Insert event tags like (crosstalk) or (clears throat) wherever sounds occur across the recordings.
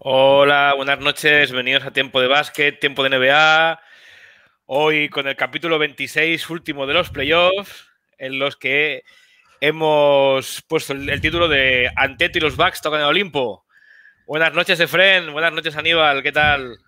Hola, buenas noches, bienvenidos a Tiempo de Básquet, Tiempo de NBA. Hoy con el capítulo 26, último de los playoffs, en los que hemos puesto el, título de Anteto y los Bucks tocan el Olimpo. Buenas noches, Efren, buenas noches, Aníbal, ¿qué tal?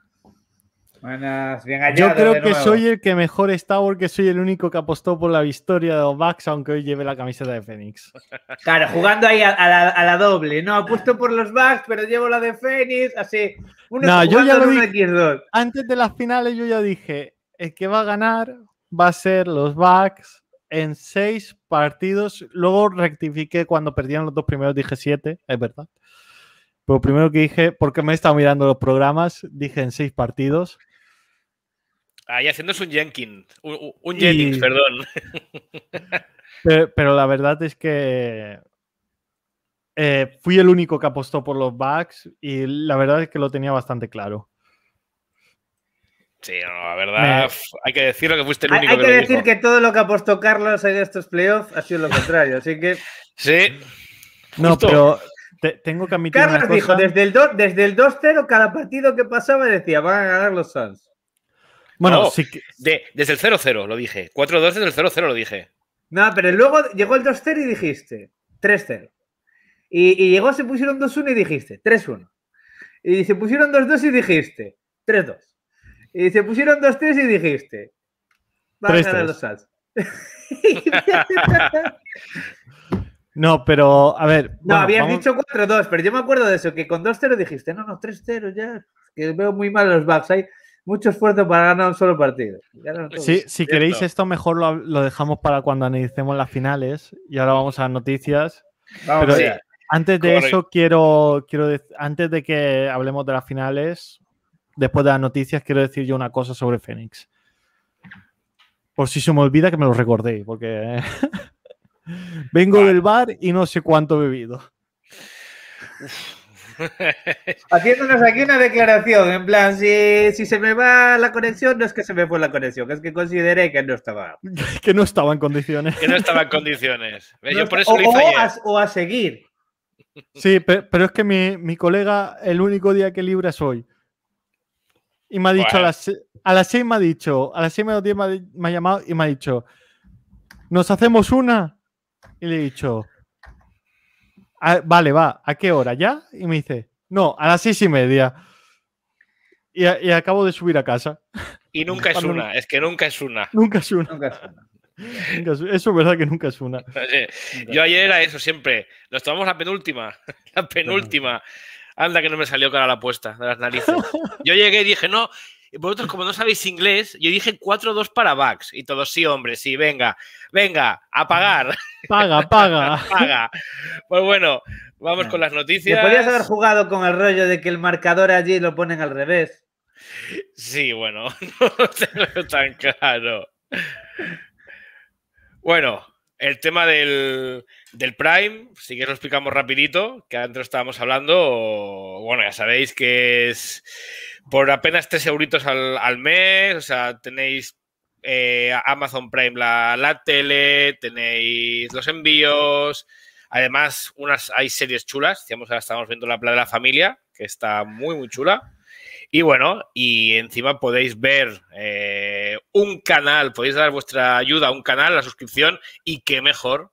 Yo creo que soy el que mejor está porque soy el único que apostó por la victoria de los Bucks, aunque hoy lleve la camiseta de Fénix (laughs) Claro, jugando ahí a, la, doble. No, apuesto por los Bucks, pero llevo la de Fénix así. no, yo ya Antes de las finales yo ya dije, el que va a ganar va a ser los Bucks en seis partidos. Luego rectifiqué cuando perdieron los dos primeros, dije siete, es verdad. Pero primero que dije, porque me he estado mirando los programas, dije en seis partidos. Ahí haciéndose un Jenkins, un, Jenkins perdón. (laughs) Pero, la verdad es que eh, fui el único que apostó por los Bucks y la verdad es que lo tenía bastante claro. Sí, la verdad, hay que decirlo que fuiste el único. Hay que, decir que todo lo que apostó Carlos en estos playoffs ha sido lo contrario, así que. Sí. No, pero tengo que admitir. Carlos cosa. dijo: desde el, desde el 2-0, cada partido que pasaba decía, van a ganar los Suns. Bueno, sí desde el 0-0 lo dije. 4-2 desde el 0-0 lo dije. No, pero luego llegó el 2-0 y dijiste 3-0. Y, llegó, se pusieron 2-1 y dijiste 3-1. Y se pusieron 2-2 y dijiste 3-2. Y se pusieron 2-3 y dijiste. Vamos a ganar los Sals. (laughs) no, pero a ver. No, habías dicho 4-2, pero yo me acuerdo de eso, que con 2-0 dijiste, no, no, 3-0 ya. Que veo muy mal los bugs ahí mucho esfuerzo para ganar un solo partido. si queréis esto, mejor lo, dejamos para cuando analicemos las finales. Y ahora vamos a noticias. Pero, eh, Antes de eso, quiero, quiero antes de que hablemos de las finales, después de las noticias, quiero decir yo una cosa sobre Fénix. Por si se me olvida que me lo recordéis, porque eh, (laughs) vengo del bar y no sé cuánto he bebido. Haciéndonos aquí una declaración, en plan, si, se me va la conexión, no es que se me fue la conexión, es que consideré que no estaba. (laughs) que no estaba en condiciones. que no estaba en condiciones. o, a, seguir. Sí, pero, es que mi, colega, el único día que libra es hoy. Y me ha dicho, a, las, a las 6 me ha dicho, a las 6 me ha llamado y me ha dicho, ¿nos hacemos una? Y le he dicho, Ah, vale, va, ¿a qué hora ya? Y me dice, no, a las seis y media. Y, acabo de subir a casa. Y nunca es una, es que nunca es una. Nunca es una. Nunca es una. Eso es verdad que nunca es una. (laughs) Yo ayer era eso siempre. Nos tomamos la penúltima. (laughs) La penúltima. Anda que no me salió cara la puesta de las narices. (laughs) Yo llegué y dije, no, vosotros, como no sabéis inglés, yo dije 4-2 para Bucks. Y todos, sí, hombre, sí, venga, venga, a pagar. Paga, paga. (laughs) paga. Pues bueno, vamos con las noticias. Podrías haber jugado con el rollo de que el marcador allí lo ponen al revés. Sí, bueno, (laughs) no tengo tan claro. Bueno, el tema del, Prime, si que lo explicamos rapidito, que adentro estábamos hablando, bueno, ya sabéis que es por apenas 3 euritos al, mes, o sea, tenéis eh, Amazon Prime la, tele, tenéis los envíos, además unas, hay series chulas, digamos, ahora estamos viendo La Playa de la Familia, que está muy, muy chula. Y bueno, y encima podéis ver eh, un canal, podéis dar vuestra ayuda a un canal, la suscripción, y qué mejor,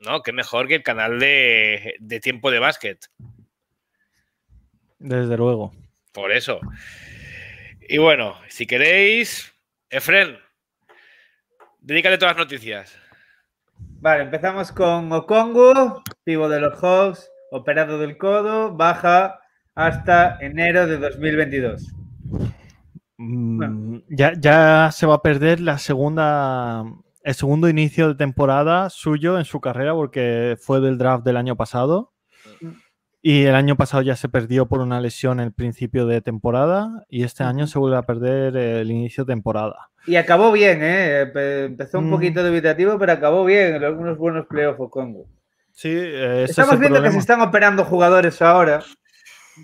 ¿no? Qué mejor que el canal de tiempo de básquet. Desde luego. Por eso. Y bueno, si queréis, Efren, dedícale todas las noticias. Vale, empezamos con Ocongo, pivo de los Hawks, operado del codo, baja hasta enero de 2022. Mm, ya, ya, se va a perder la segunda, el segundo inicio de temporada suyo en su carrera porque fue del draft del año pasado. Y el año pasado ya se perdió por una lesión el principio de temporada y este año se vuelve a perder el inicio de temporada. Y acabó bien, ¿eh? Empezó un mm. poquito debitativo, pero acabó bien. Algunos buenos playoffs Congo. Sí, eh, Estamos viendo que se están operando jugadores ahora.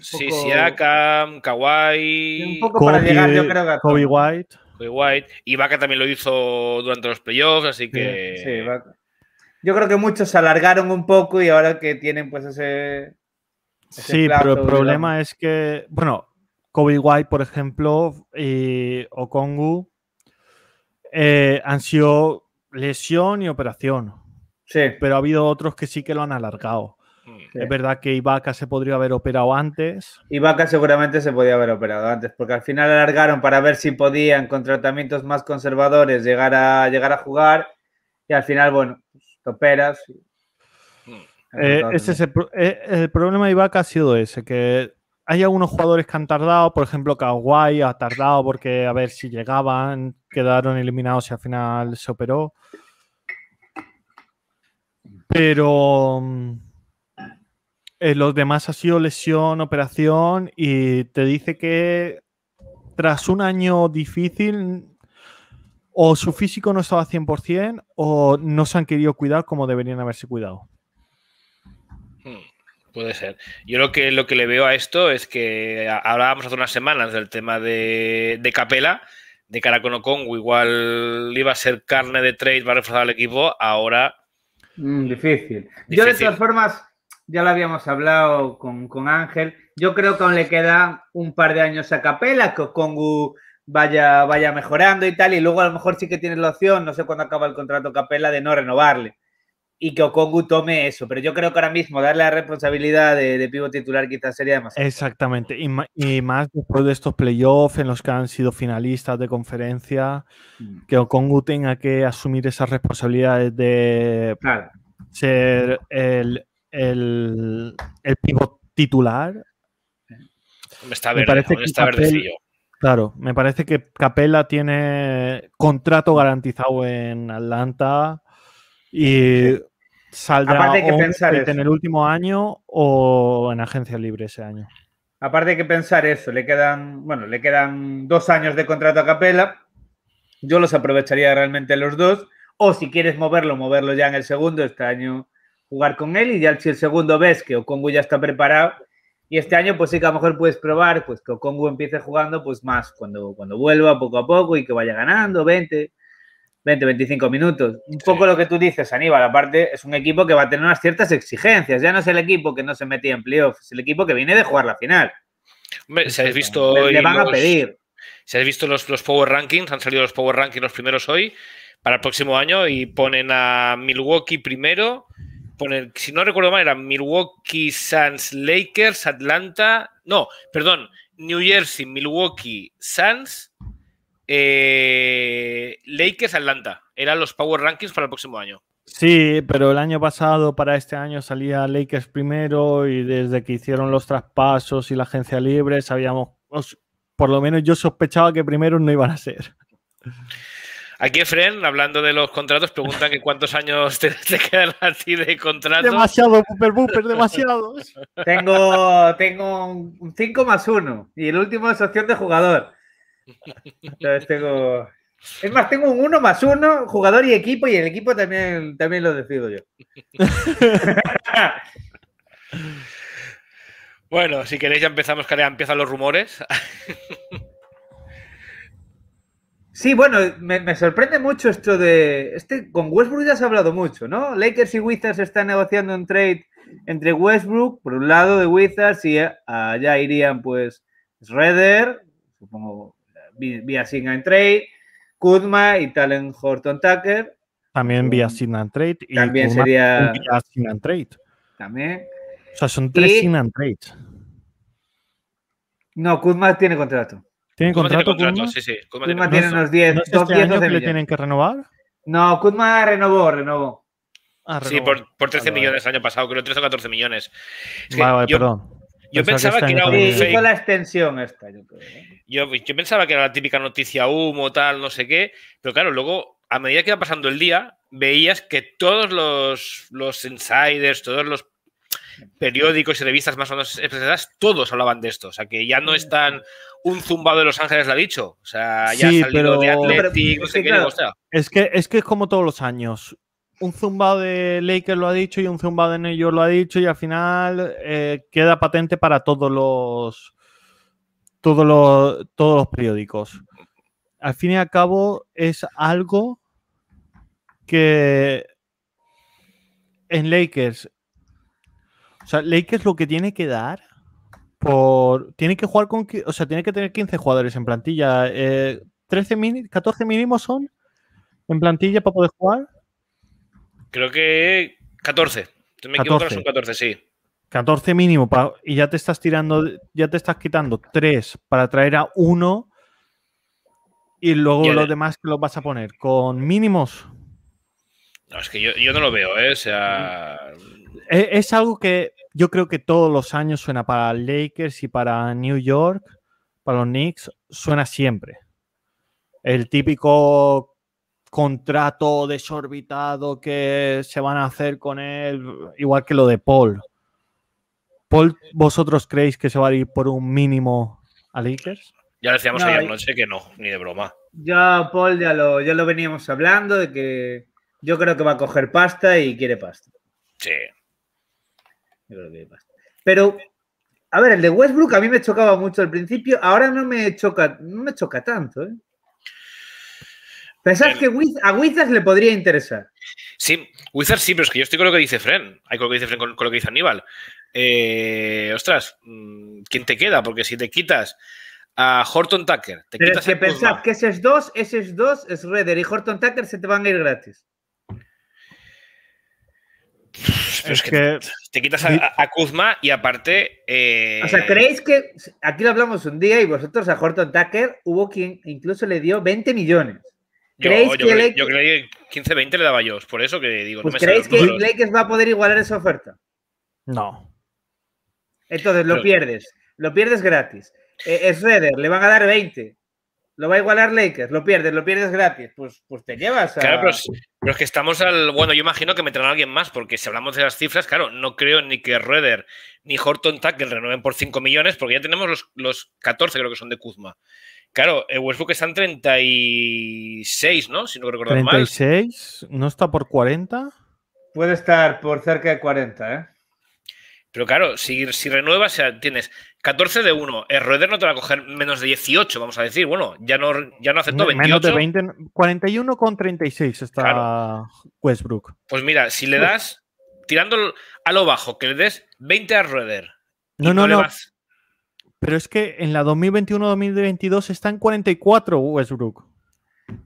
Sí, Siakam, Kobe, para llegar, yo creo que. Kobe White. Kobe White. Y Vaca también lo hizo durante los playoffs, así que. Yo creo que muchos se alargaron un poco y ahora que tienen pues ese Sí, pero el problema es que, bueno, Kobe White, por ejemplo, y Okongu eh, han sido lesión y operación. Sí. Pero ha habido otros que sí que lo han alargado. Mm. Es verdad que Ibaka se podría haber operado antes. Ibaka seguramente se podía haber operado antes, porque al final alargaron para ver si podían, con tratamientos más conservadores, llegar a, llegar a jugar. Y al final, bueno, pues, te operas, eh, ese eh, el, problema de Ibaka ha sido ese, que hay algunos jugadores que han tardado, por ejemplo, Kawhi ha tardado porque a ver si llegaban, quedaron eliminados y al final se operó. Pero mm, eh, los demás ha sido lesión, operación y te dice que tras un año difícil o su físico no estaba 100% o no se han querido cuidar como deberían haberse cuidado. Hmm, puede ser. Yo lo que, lo que le veo a esto es que hablábamos hace unas semanas del tema de, Capela, de cara con igual iba a ser carne de trade, Para reforzar al equipo, ahora... Mm, difícil. Yo de todas formas, ya lo habíamos hablado con, Ángel, yo creo que aún le queda un par de años a Capela, que congu vaya, vaya mejorando y tal, y luego a lo mejor sí que tienes la opción, no sé cuándo acaba el contrato Capela, de no renovarle y que Okongu tome eso. Pero yo creo que ahora mismo darle la responsabilidad de, pivo titular quizás sería demasiado. Exactamente. Y, más después de estos playoffs en los que han sido finalistas de conferencia, mm. que Okongu tenga que asumir esas responsabilidades de ser el, el, pivot titular. me parece que verdecillo. Claro, me parece que Capella tiene contrato garantizado en Atlanta y saldrá en el último año o en agencia libre ese año. Aparte de que pensar eso, le quedan, bueno, le quedan dos años de contrato a Capela. Yo los aprovecharía realmente los dos. O si quieres moverlo, moverlo ya en el segundo este año, jugar con él y ya si el segundo ves que Okongu ya está preparado. Y este año, pues sí que a lo mejor puedes probar, pues que Okongu empiece jugando, pues más cuando, cuando vuelva poco a poco y que vaya ganando 20, 20, 25 minutos. Un poco lo que tú dices, Aníbal. Aparte, es un equipo que va a tener unas ciertas exigencias. Ya no es el equipo que no se metía en playoffs, es el equipo que viene de jugar la final. Hombre, visto. le, van a pedir. Si habéis visto los, Power Rankings, han salido los Power Rankings los primeros hoy para el próximo año y ponen a Milwaukee primero. si no recuerdo mal, era Milwaukee, Suns, Lakers, Atlanta. No, perdón, New Jersey, Milwaukee, Suns, eh, Lakers-Atlanta. Eran los Power Rankings para el próximo año. Sí, pero el año pasado para este año salía Lakers primero y desde que hicieron los traspasos y la agencia libre sabíamos, por lo menos yo sospechaba que primero no iban a ser. Aquí Fren, hablando de los contratos, preguntan que cuántos años te, (laughs) quedan así de contrato. Demasiado, Booper Booper, demasiados. tengo, tengo un 5 más 1 y el último es opción de jugador tengo. Es más, tengo un uno más uno jugador y equipo, y el equipo también, también lo decido yo. (laughs) bueno, si queréis ya empezamos, que ya empiezan los rumores. (laughs) sí, bueno, me, sorprende mucho esto de... Este, con Westbrook ya se ha hablado mucho, ¿no? Lakers y Wizards están negociando un trade entre Westbrook, por un lado de Wizards, y allá irían pues Redder, supongo vía Sign and Trade, Kuzma y Talent Horton Tucker. También vía mm. Sign and Trade. Y también sería. Vía Sign and Trade. También. O sea, son tres Sign and Trade. No, Kuzma tiene contrato. ¿Tiene contrato? Tiene Sí, sí. Kuzma, tiene, unos 10. ¿No es este que le tienen que renovar? No, Kuzma renovó, renovó. Ah, Sí, por, por 13 millones el año pasado, creo 13 o 14 millones. vale, vale, perdón. Yo pensaba que, era la extensión yo, yo, pensaba que era la típica noticia humo, tal, no sé qué. Pero claro, luego, a medida que iba pasando el día, veías que todos los, insiders, todos los periódicos y revistas más o menos expresadas, todos hablaban de esto. O sea, que ya no mm. es tan un zumbado de Los Ángeles, la ha dicho. O sea, ya ha salido de Atlético, no, sé qué. O que, es que es como todos los años un zumbado de Lakers lo ha dicho y un zumbado de New York lo ha dicho y al final eh, queda patente para todos los, todos los todos los periódicos. Al fin y al cabo es algo que en Lakers o sea, Lakers lo que tiene que dar por tiene que jugar con o sea, tiene que tener 15 jugadores en plantilla, 13 14 mínimos son en plantilla para poder jugar. Creo que 14. 14. 14, sí. 14 mínimo y ya te estás tirando, ya te estás quitando 3 para traer a uno y luego los demás que los vas a poner con mínimos. No, es que yo, no lo veo, ¿eh? e, es, algo que yo creo que todos los años suena para Lakers y para New York, para los Knicks, suena siempre. El típico contrato desorbitado que se van a hacer con él, igual que lo de Paul. ¿Paul, vosotros creéis que se va a ir por un mínimo a Lakers? Ya decíamos no, ayer noche que no, ni de broma. Ya, Paul, ya lo, veníamos hablando de que yo creo que va a coger pasta y quiere pasta. Sí. Yo creo que pasta. Pero, a ver, el de Westbrook a mí me chocaba mucho al principio, ahora no me choca, no me choca tanto, ¿eh? Pensad que a Wizards le podría interesar? Sí, Wizards sí, pero es que yo estoy con lo que dice Fren. Hay con lo que dice Fren, con, lo que dice Aníbal. Eh, ostras, mm, ¿quién te queda? Porque si te quitas a Horton Tucker, te pero es que pensad que esos dos, esos dos, es Redder y Horton Tucker se te van a ir gratis. Pero es, que, te quitas a, Kuzma y aparte. Eh, o sea, ¿creéis que aquí lo hablamos un día y vosotros a Horton Tucker hubo quien incluso le dio 20 millones? yo, yo, que que 15-20 le daba yo, por eso que digo. no ¿Pues ¿Creéis que Lakers va a poder igualar esa oferta? No. Entonces lo pierdes, lo pierdes gratis. Eh, es Reder, le van a dar 20. Lo va a igualar Lakers, lo pierdes, lo pierdes gratis. Pues, pues te llevas a. Claro, pero, es que estamos al. Bueno, yo imagino que meterán a alguien más, porque si hablamos de las cifras, claro, no creo ni que Reder ni Horton Tucker renueven por 5 millones, porque ya tenemos los, los 14, creo que son de Kuzma. Claro, Westbrook está en 36, ¿no? Si no recuerdo mal. 36, ¿no está por 40? Puede estar por cerca de 40, ¿eh? Pero claro, si, si renuevas, tienes 14 de 1. El Roeder no te va a coger menos de 18, vamos a decir. Bueno, ya no, ya no aceptó 28. Menos 20, 41 con 36 está Westbrook. Pues mira, si le pues- das, tirando a lo bajo, que le des 20 a Roeder. No, no, no. Vas... Pero es que en la 2021-2022 está en 44 Westbrook.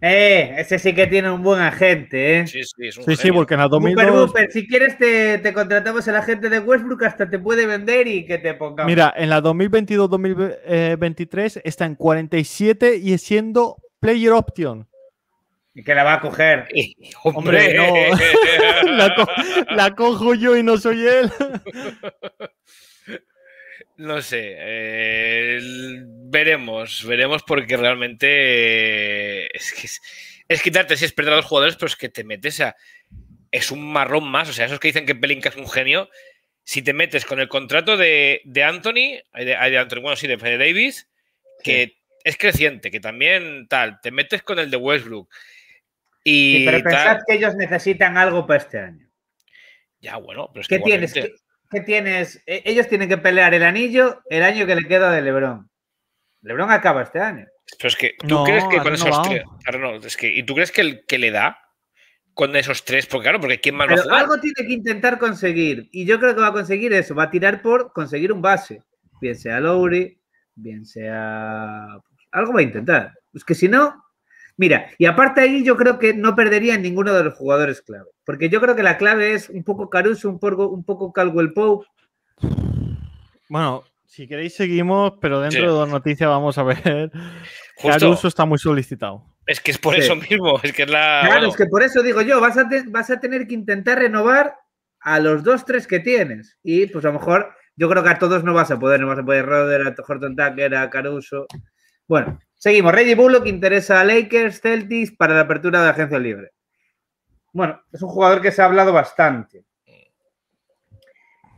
Eh, ese sí que tiene un buen agente, ¿eh? Sí, sí, es un sí, sí, porque en la 2002... si quieres te, contratamos el agente de Westbrook, hasta te puede vender y que te pongamos. Mira, en la 2022-2023 está en 47 y es siendo player option. Y que la va a coger. (laughs) Hombre, no. (laughs) la, cojo yo y no soy él. (laughs) No sé, eh, veremos, veremos porque realmente eh, es quitarte si es perder a los jugadores, pero es que te metes a... Es un marrón más, o sea, esos que dicen que Pelinka es un genio, si te metes con el contrato de, Anthony, de, de Anthony, bueno, sí, de Fede Davis, que es creciente, que también tal, te metes con el de Westbrook. Y sí, pero pensad que ellos necesitan algo para este año. Ya, bueno, pero es ¿Qué que tienes? que tienes, e, ellos tienen que pelear el anillo el año que le queda de Lebron. Lebron acaba este año. Pero es que, ¿tú crees que con esos tres? que, ¿Y tú crees que, que, le da con esos tres? Porque claro, porque ¿quién más va a Algo tiene que intentar conseguir. Y yo creo que va a conseguir eso. Va a tirar por conseguir un base. Bien sea Lowry, bien sea... Algo va a intentar. Es que si no, Mira, y aparte ahí yo creo que no perdería ninguno de los jugadores clave, porque yo creo que la clave es un poco Caruso, un poco, un poco Pope. Bueno, si queréis seguimos, pero dentro de dos noticias vamos a ver. Caruso está muy solicitado. Es que es por eso mismo, es que es la... Claro, es que por eso digo yo, vas a, vas a tener que intentar renovar a los dos, tres que tienes. Y pues a lo mejor, yo creo que a todos no vas a poder, no vas a poder roder a Horton Tucker, a Caruso. Bueno, Seguimos. Reggie Bullock interesa a Lakers, Celtics para la apertura de agencia libre. Bueno, es un jugador que se ha hablado bastante.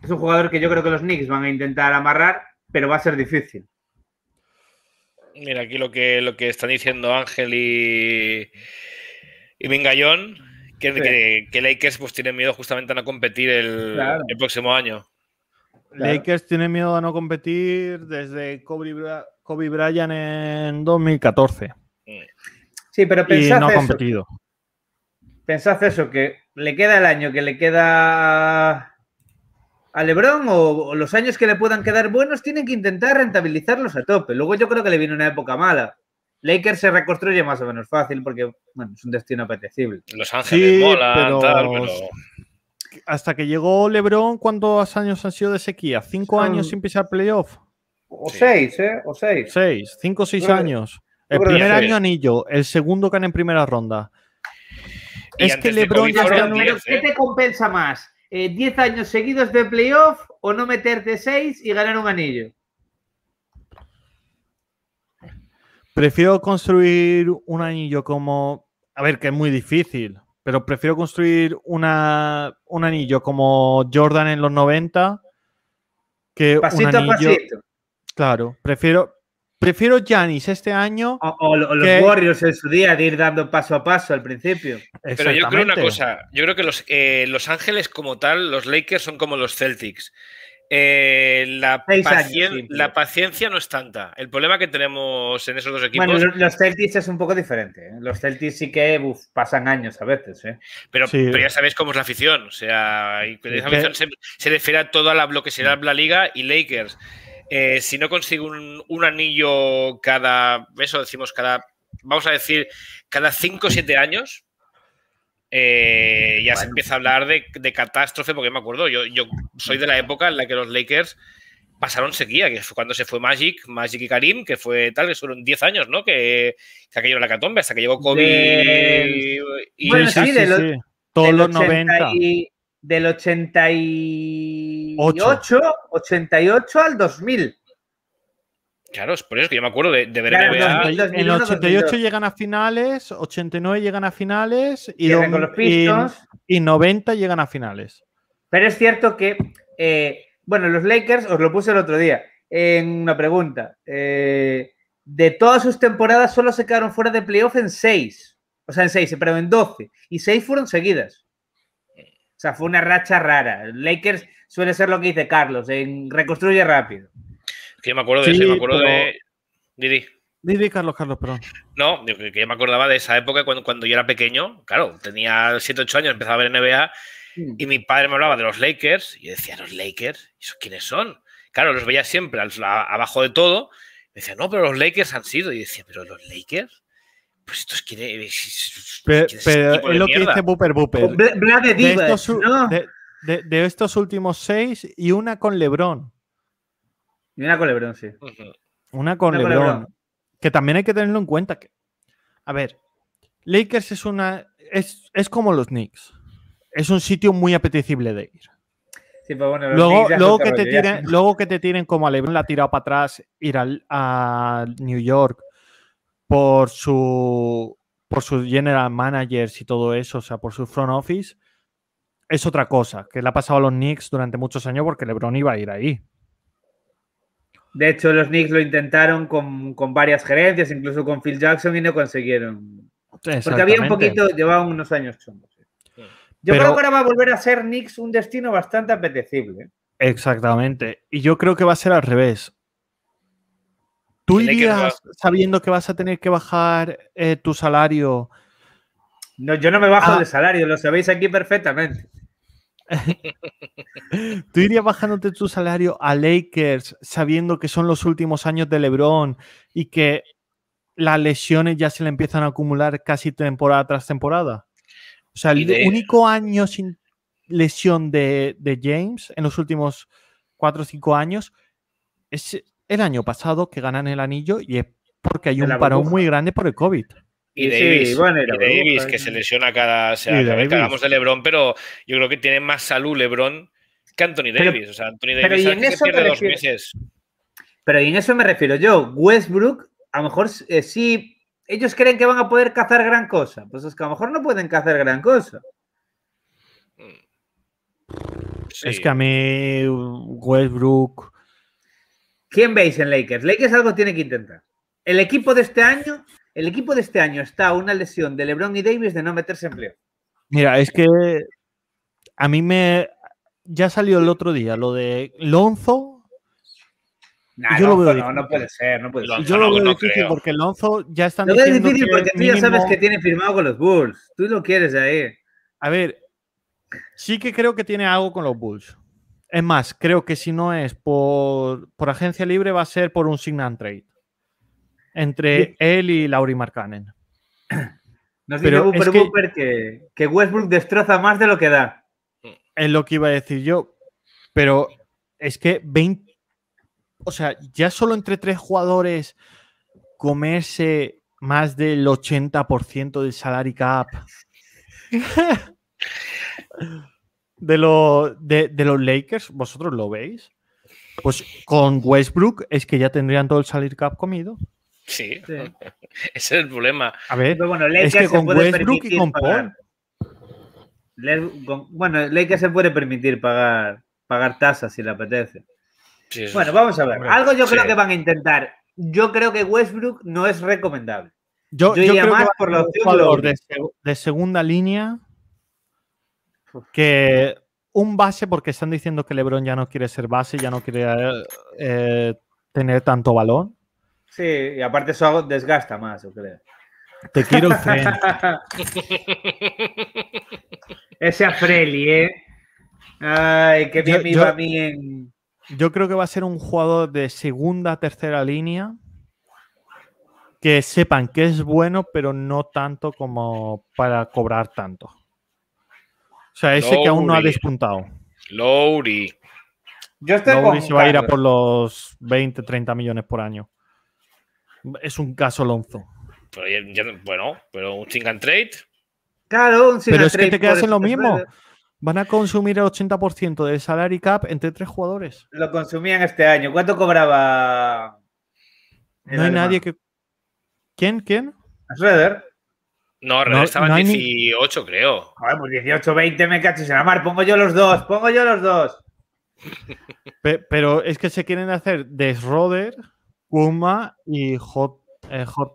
Es un jugador que yo creo que los Knicks van a intentar amarrar, pero va a ser difícil. Mira, aquí lo que, lo que están diciendo Ángel y, y que, que, Lakers pues tiene miedo justamente a no competir el, próximo año. Lakers tiene miedo a no competir desde Kobe, Kobe Bryant en 2014. Sí, pero pensad y no ha competido. Pensad eso, que le queda el año que le queda a Lebron o, los años que le puedan quedar buenos tienen que intentar rentabilizarlos a tope. Luego yo creo que le viene una época mala. Lakers se reconstruye más o menos fácil porque es un destino apetecible. Los Ángeles mola, Hasta que llegó LeBron, ¿cuántos años han sido de sequía? ¿Cinco años sin pisar playoff? O seis, ¿eh? O seis. Seis, cinco o seis años. el primer año anillo, el segundo gana en primera ronda. es que LeBron ya está ¿Qué ¿eh? te compensa más? Eh, ¿Diez ¿10 años seguidos de playoff o no meterte seis y ganar un anillo? Prefiero construir un anillo como. A ver, que es muy difícil, pero prefiero construir un anillo como Jordan en los 90 que un anillo. Claro, prefiero, prefiero Giannis este año. O, los Warriors en su día de ir dando paso a paso al principio. Pero yo creo una cosa, yo creo que los, eh, los Ángeles como tal, los Lakers son como los Celtics. Eh, la, paciencia no es tanta. El problema que tenemos en esos dos equipos. Bueno, los Celtics es un poco diferente. ¿eh? Los Celtics sí que pasan años a veces. Pero, ya sabéis cómo es la afición. O sea, afición se, refiere a toda la, lo que mm. la liga y Lakers. Eh, si no consigo un, anillo cada, eso decimos, cada, vamos a decir, cada 5 o 7 años, eh, ya se empieza a hablar de, catástrofe, porque me acuerdo, yo, soy de la época en la que los Lakers pasaron sequía, que fue cuando se fue Magic, Magic y Karim, que fue tal, que fueron 10 años, ¿no? Que, aquello la catombe, hasta que llegó COVID. y, Todos los 90 del 88, 88 al 2000. Claro, es por eso que yo me acuerdo de, ver NBA. En el, 88 llegan a finales, 89 llegan a finales y, y, 90 llegan a finales. Pero es cierto que, eh, bueno, los Lakers, os lo puse el otro día en una pregunta. Eh, de todas sus temporadas solo se quedaron fuera de playoff en 6. O sea, en 6, pero en 12. Y 6 fueron seguidas. O sea, fue una racha rara. Lakers suele ser lo que dice Carlos, en reconstruye rápido. Que me acuerdo de me acuerdo de. Didi. Didi, Carlos, Carlos, perdón. No, que yo me acordaba de esa época cuando, cuando yo era pequeño, claro, tenía 7, 8 años, empezaba a ver NBA mm. y mi padre me hablaba de los Lakers y yo decía, ¿los Lakers? ¿Esos quiénes son? Claro, los veía siempre abajo de todo. Me decía, no, pero los Lakers han sido. Y decía, ¿pero los Lakers? pues Pero, es lo que dice Booper Booper. de, estos, últimos seis y una con Lebron. Y una con Lebron, sí. Una con, Lebron, Que también hay que tenerlo en cuenta. a ver, Lakers es una. Es, es como los Knicks. Es un sitio muy apetecible de ir. luego, luego, que te tiren, luego, que te como a Lebron la ha tirado para atrás, ir al, a New York por su por sus general managers y todo eso, o sea, por su front office, es otra cosa que le ha pasado a los Knicks durante muchos años porque LeBron iba a ir ahí. De hecho, los Knicks lo intentaron con, varias gerencias, incluso con Phil Jackson, y no consiguieron. Porque había un poquito, llevaba unos años chungos. Yo creo que ahora va a volver a ser Knicks un destino bastante apetecible. Exactamente. Y yo creo que va a ser al revés. ¿Tú irías sabiendo que vas a tener que bajar eh, tu salario? No, yo no me bajo ah. de salario, lo sabéis aquí perfectamente. (laughs) ¿Tú irías bajándote tu salario a Lakers sabiendo que son los últimos años de LeBron y que las lesiones ya se le empiezan a acumular casi temporada tras temporada? O sea, el único año sin lesión de, de, James en los últimos cuatro o cinco años es el año pasado que ganan el anillo y es porque hay un parón muy grande por el COVID. Y Davis, bueno, y Davis que ¿eh? se lesiona cada. O sea, hablamos de LeBron, pero yo creo que tiene más salud LeBron que Anthony Davis. o sea, Anthony Davis pierde dos meses. Pero en eso me refiero yo. Westbrook, a lo mejor eh, sí. Ellos creen que van a poder cazar gran cosa. Pues es que a lo mejor no pueden cazar gran cosa. Mm. Es que a mí, Westbrook. ¿Quién veis en Lakers? Lakers algo tiene que intentar. El equipo de este año, el equipo de este año está a una lesión de LeBron y Davis de no meterse en Mira, es que a mí me ya salió el otro día lo de Lonzo. no, no, puede ser, no puede Yo lo veo difícil porque Lonzo ya está. Lo difícil porque tú ya sabes que tiene firmado con los Bulls. Tú lo quieres ahí. A ver, sí que creo que tiene algo con los Bulls. Es más, creo que si no es por, agencia libre, va a ser por un sign and trade entre él y Lauri Markkanen. (clears throat) No dice que, que, Westbrook destroza más de lo que da. Es lo que iba a decir yo. Pero es que 20. O sea, ya solo entre tres jugadores comerse más del 80% del salary cap. (laughs) (laughs) de, lo, de, los Lakers, ¿vosotros lo veis? Pues con Westbrook es que ya tendrían todo el salir cap comido. Sí, (laughs) ese es el problema. A ver, Pero bueno, Lakers es que con Westbrook y con Paul. Bueno, Lakers se puede permitir pagar, pagar tasas si le apetece. bueno, vamos a ver. Algo yo creo que van a intentar. Yo creo que Westbrook no es recomendable. Yo, yo, más por la opción de segunda línea que un base, porque están diciendo que LeBron ya no quiere ser base, ya no quiere eh, eh, tener tanto balón. Sí, y aparte eso desgasta más, yo creo. Te quiero (laughs) Ese Afreli, ¿eh? Ay, qué bien yo, iba Yo creo que va a ser un jugador de segunda, tercera línea que sepan que es bueno, pero no tanto como para cobrar tanto. O sea, ese que aún no ha despuntado. Lowry. Yo Lowry se va a ir a por los 20, 30 millones por año. Es un caso Lonzo. bueno, pero un sing and trade. Claro, un trade. Pero es que te quedas en lo mismo. Van a consumir el 80% del salary cap entre tres jugadores. Lo consumían este año. ¿Cuánto cobraba? No hay nadie que. ¿Quién? ¿Quién? Schroeder. No, no estaban 18, creo. Joder, pues 18, 20, me cachis en la mar. Pongo yo los dos, pongo yo los dos. (laughs) Pero es que se quieren hacer Desroder, Kuma y Hot, eh, Hot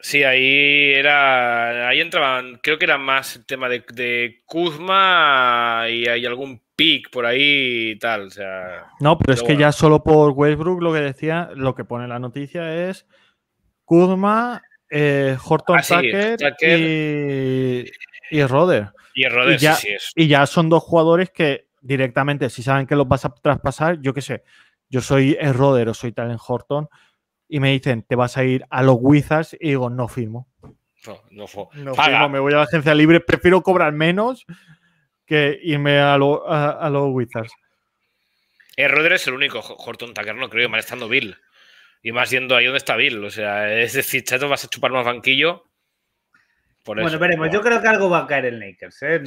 Sí, ahí era. Ahí entraban. Creo que era más el tema de, Kuzma y hay algún pick por ahí y tal. no, pero, es que ya solo por Westbrook lo que decía, lo que pone la noticia es Kuzma, Horton y, Roder. Y ya, son dos jugadores que directamente, si saben que los vas a traspasar, yo qué sé, yo soy Roder o soy en Horton, y me dicen, te vas a ir a los Wizards, y digo, no firmo. No, no, me voy a la agencia libre, prefiero cobrar menos que irme a, los Wizards. el eh, Roder es el único, Horton Tucker no creo, mal Bill. Y más yendo ahí donde está Bill. O sea, es decir, chato, vas a chupar más banquillo. bueno, veremos. Yo creo que algo va a caer en Lakers. ¿eh?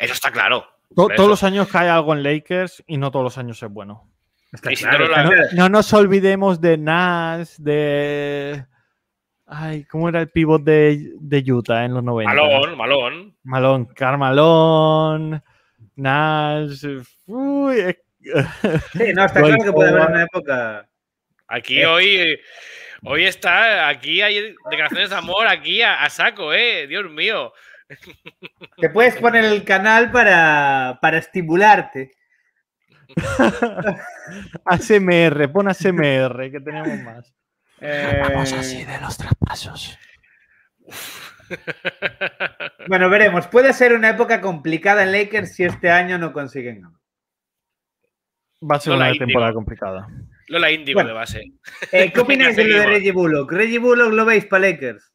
Eso está claro. todos los años cae algo en Lakers y no todos los años es bueno. no, nos olvidemos de Nash de. Ay, ¿cómo era el pivot de, de Utah en los 90? Malón, Malón. Malón, Carmalón, Nash. Uy, Sí, no, está claro que puede haber una época. Aquí eh. hoy, hoy está, aquí hay declaraciones de amor, aquí a, saco, ¿eh? Dios mío. Te puedes (laughs) poner el canal para, para estimularte. ACMR, (laughs) pon ASMR, que tenemos más. Vamos eh. así de los traspasos. (laughs) bueno, veremos. Puede ser una época complicada en Lakers si este año no consiguen. Va a ser una temporada complicada la Índigo de base. ¿Qué (laughs) opináis de lo de Reggie Bullock? ¿Reggie Bullock lo veis para Lakers?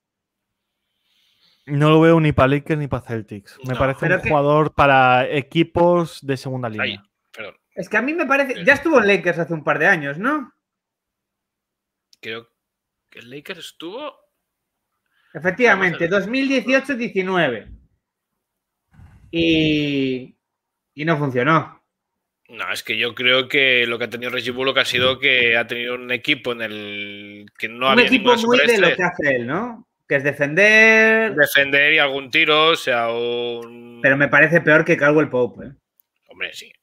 No lo veo ni para Lakers ni para Celtics. Me parece un jugador para equipos de segunda línea. Es que a mí me parece. Ya estuvo en Lakers hace un par de años, ¿no? Creo que el Lakers estuvo. Efectivamente, 2018-19. Y... y no funcionó. No, es que yo creo que lo que ha tenido Reggie Bullock ha sido que ha tenido un equipo en el que no un Un equipo muy de lo que hace él, ¿no? Que es defender. Defender y algún tiro, o sea, un. Pero me parece peor que el Pope. ¿eh? Hombre, sí.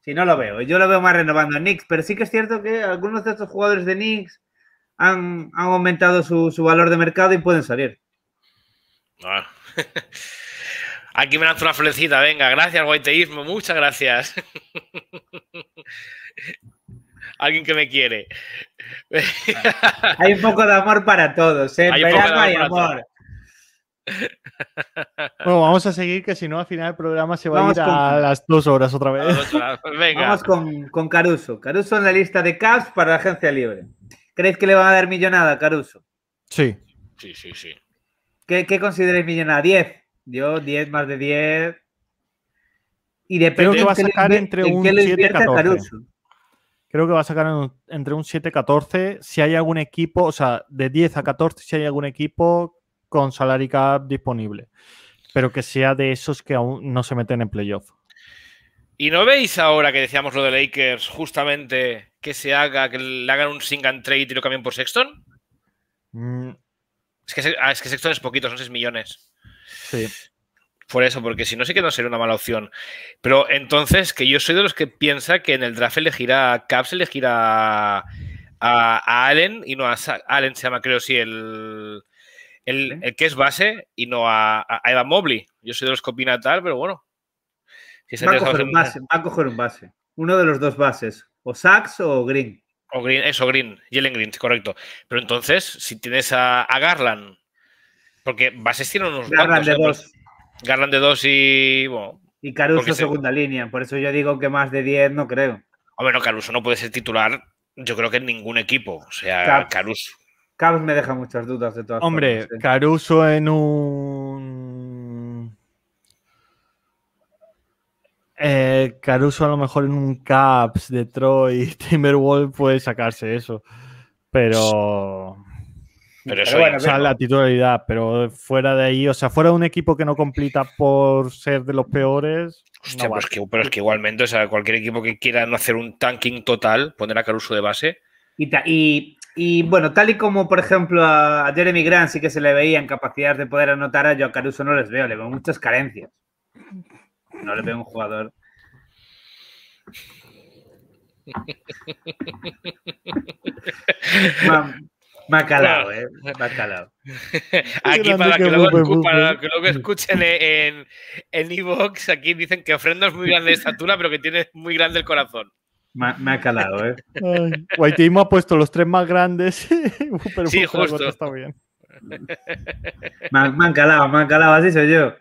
Sí, no lo veo. Yo lo veo más renovando a Knicks, pero sí que es cierto que algunos de estos jugadores de Knicks han, aumentado su, su, valor de mercado y pueden salir. Ah. (laughs) Aquí me lanzo una flecita, venga, gracias, guaiteísmo, muchas gracias. (laughs) Alguien que me quiere. Hay un poco de amor para todos, ¿eh? Hay de amor. Y amor. Bueno, vamos a seguir, que si no, al final el programa se va a ir a las dos horas otra vez. Venga. Vamos con, Caruso. Caruso en la lista de caps para la agencia libre. ¿Crees que le van a dar millonada a Caruso? Sí. Sí, sí, sí. ¿Qué, qué consideráis millonada? ¿10? Yo 10 más de 10. Y depende Creo que va a sacar entre un 7 y 14. Creo que va a sacar entre un 7 y 14. Si hay algún equipo, o sea, de 10 a 14, si hay algún equipo con salary cap disponible. Pero que sea de esos que aún no se meten en playoff. ¿Y no veis ahora que decíamos lo de Lakers, justamente que se haga, que le hagan un sing and trade y lo cambien por Sexton? Mm. Es, que, ah, es que Sexton es poquito, son 6 millones. Sí. Por eso, porque si no, sí que no sería una mala opción. Pero entonces, que yo soy de los que piensa que en el draft elegirá a Caps, elegirá a, a Allen y no a Allen, se llama, creo, sí, el, el, que es base y no a, a, Mobley. Yo soy de los que opina tal, pero bueno. va, a coger un base, Uno de los dos bases, o Sachs o Green. O Green, eso, Green, Jalen Green, correcto. Pero entonces, si tienes a Garland porque Bases tiene unos. Garland de dos. Garland de dos y. y Caruso segunda línea. Por eso yo digo que más de 10 no creo. Hombre, no, Caruso no puede ser titular, yo creo que en ningún equipo. O sea, Caruso. Caruso. me deja muchas dudas de todas Hombre, Caruso en un. Eh, Caruso a lo mejor en un Caps, Detroit, (laughs) Timberwolf puede sacarse eso. Pero. Pero, o sea, la titularidad, pero fuera de ahí, o sea, fuera de un equipo que no completa por ser de los peores. pero es que igualmente, o sea, cualquier equipo que quiera no hacer un tanking total, poner a Caruso de base. Y, bueno, tal y como por ejemplo a, Jeremy Grant sí que se le veía en capacidad de poder anotar, yo a Caruso no les veo, le veo muchas carencias. No le veo un jugador. (laughs) Me ha calado, eh. Me ha calado. (laughs) aquí para que, luego, para que luego escuchen en, en Evox, aquí dicen que Ofrenda es muy grande de estatura, pero que tiene muy grande el corazón. Me, ha calado, eh. me ha puesto los tres más grandes. (laughs) sí, justo. Está bien. (laughs) Me, ha calado, me ha calado, así soy yo.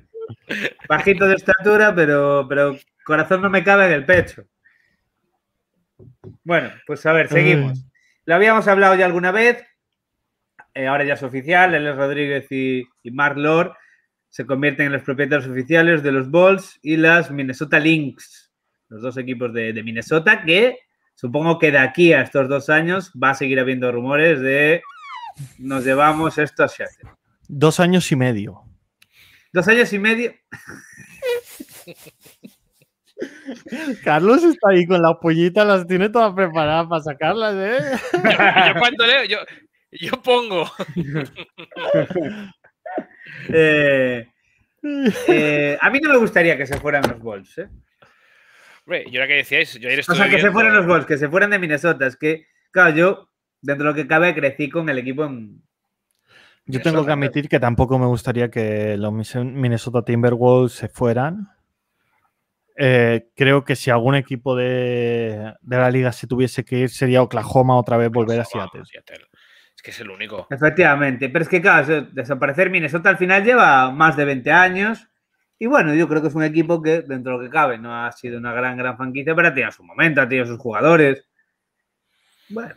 Bajito de estatura, pero, pero corazón no me cabe en el pecho. Bueno, pues a ver, seguimos. Lo habíamos hablado ya alguna vez, eh, ahora ya es oficial, Alex Rodríguez y, Mark Lord se convierten en los propietarios oficiales de los Bulls y las Minnesota Lynx, los dos equipos de, Minnesota, que supongo que de aquí a estos dos años va a seguir habiendo rumores de nos llevamos esto a Seattle. Dos años y medio. Dos años y medio. (laughs) Carlos está ahí con la pollita, las tiene todas preparadas para sacarlas, ¿eh? (laughs) Yo, cuando leo, yo, yo pongo. (laughs) Eh, eh, a mí no me gustaría que se fueran los Wolves. ¿eh? yo era que decíais, O sea, que se fueran los Wolves, que se fueran de Minnesota. Es que, claro, yo, dentro de lo que cabe, crecí con el equipo en. Yo tengo que admitir que tampoco me gustaría que los Minnesota Timberwolves se fueran. creo que si algún equipo de, de, la liga se tuviese que ir sería Oklahoma otra vez volver a Seattle que es el único. Efectivamente, pero es que, claro, desaparecer Minnesota al final lleva más de 20 años. Y bueno, yo creo que es un equipo que, dentro de lo que cabe, no ha sido una gran, gran franquicia, pero ha tenido su momento, ha tenido sus jugadores. Bueno,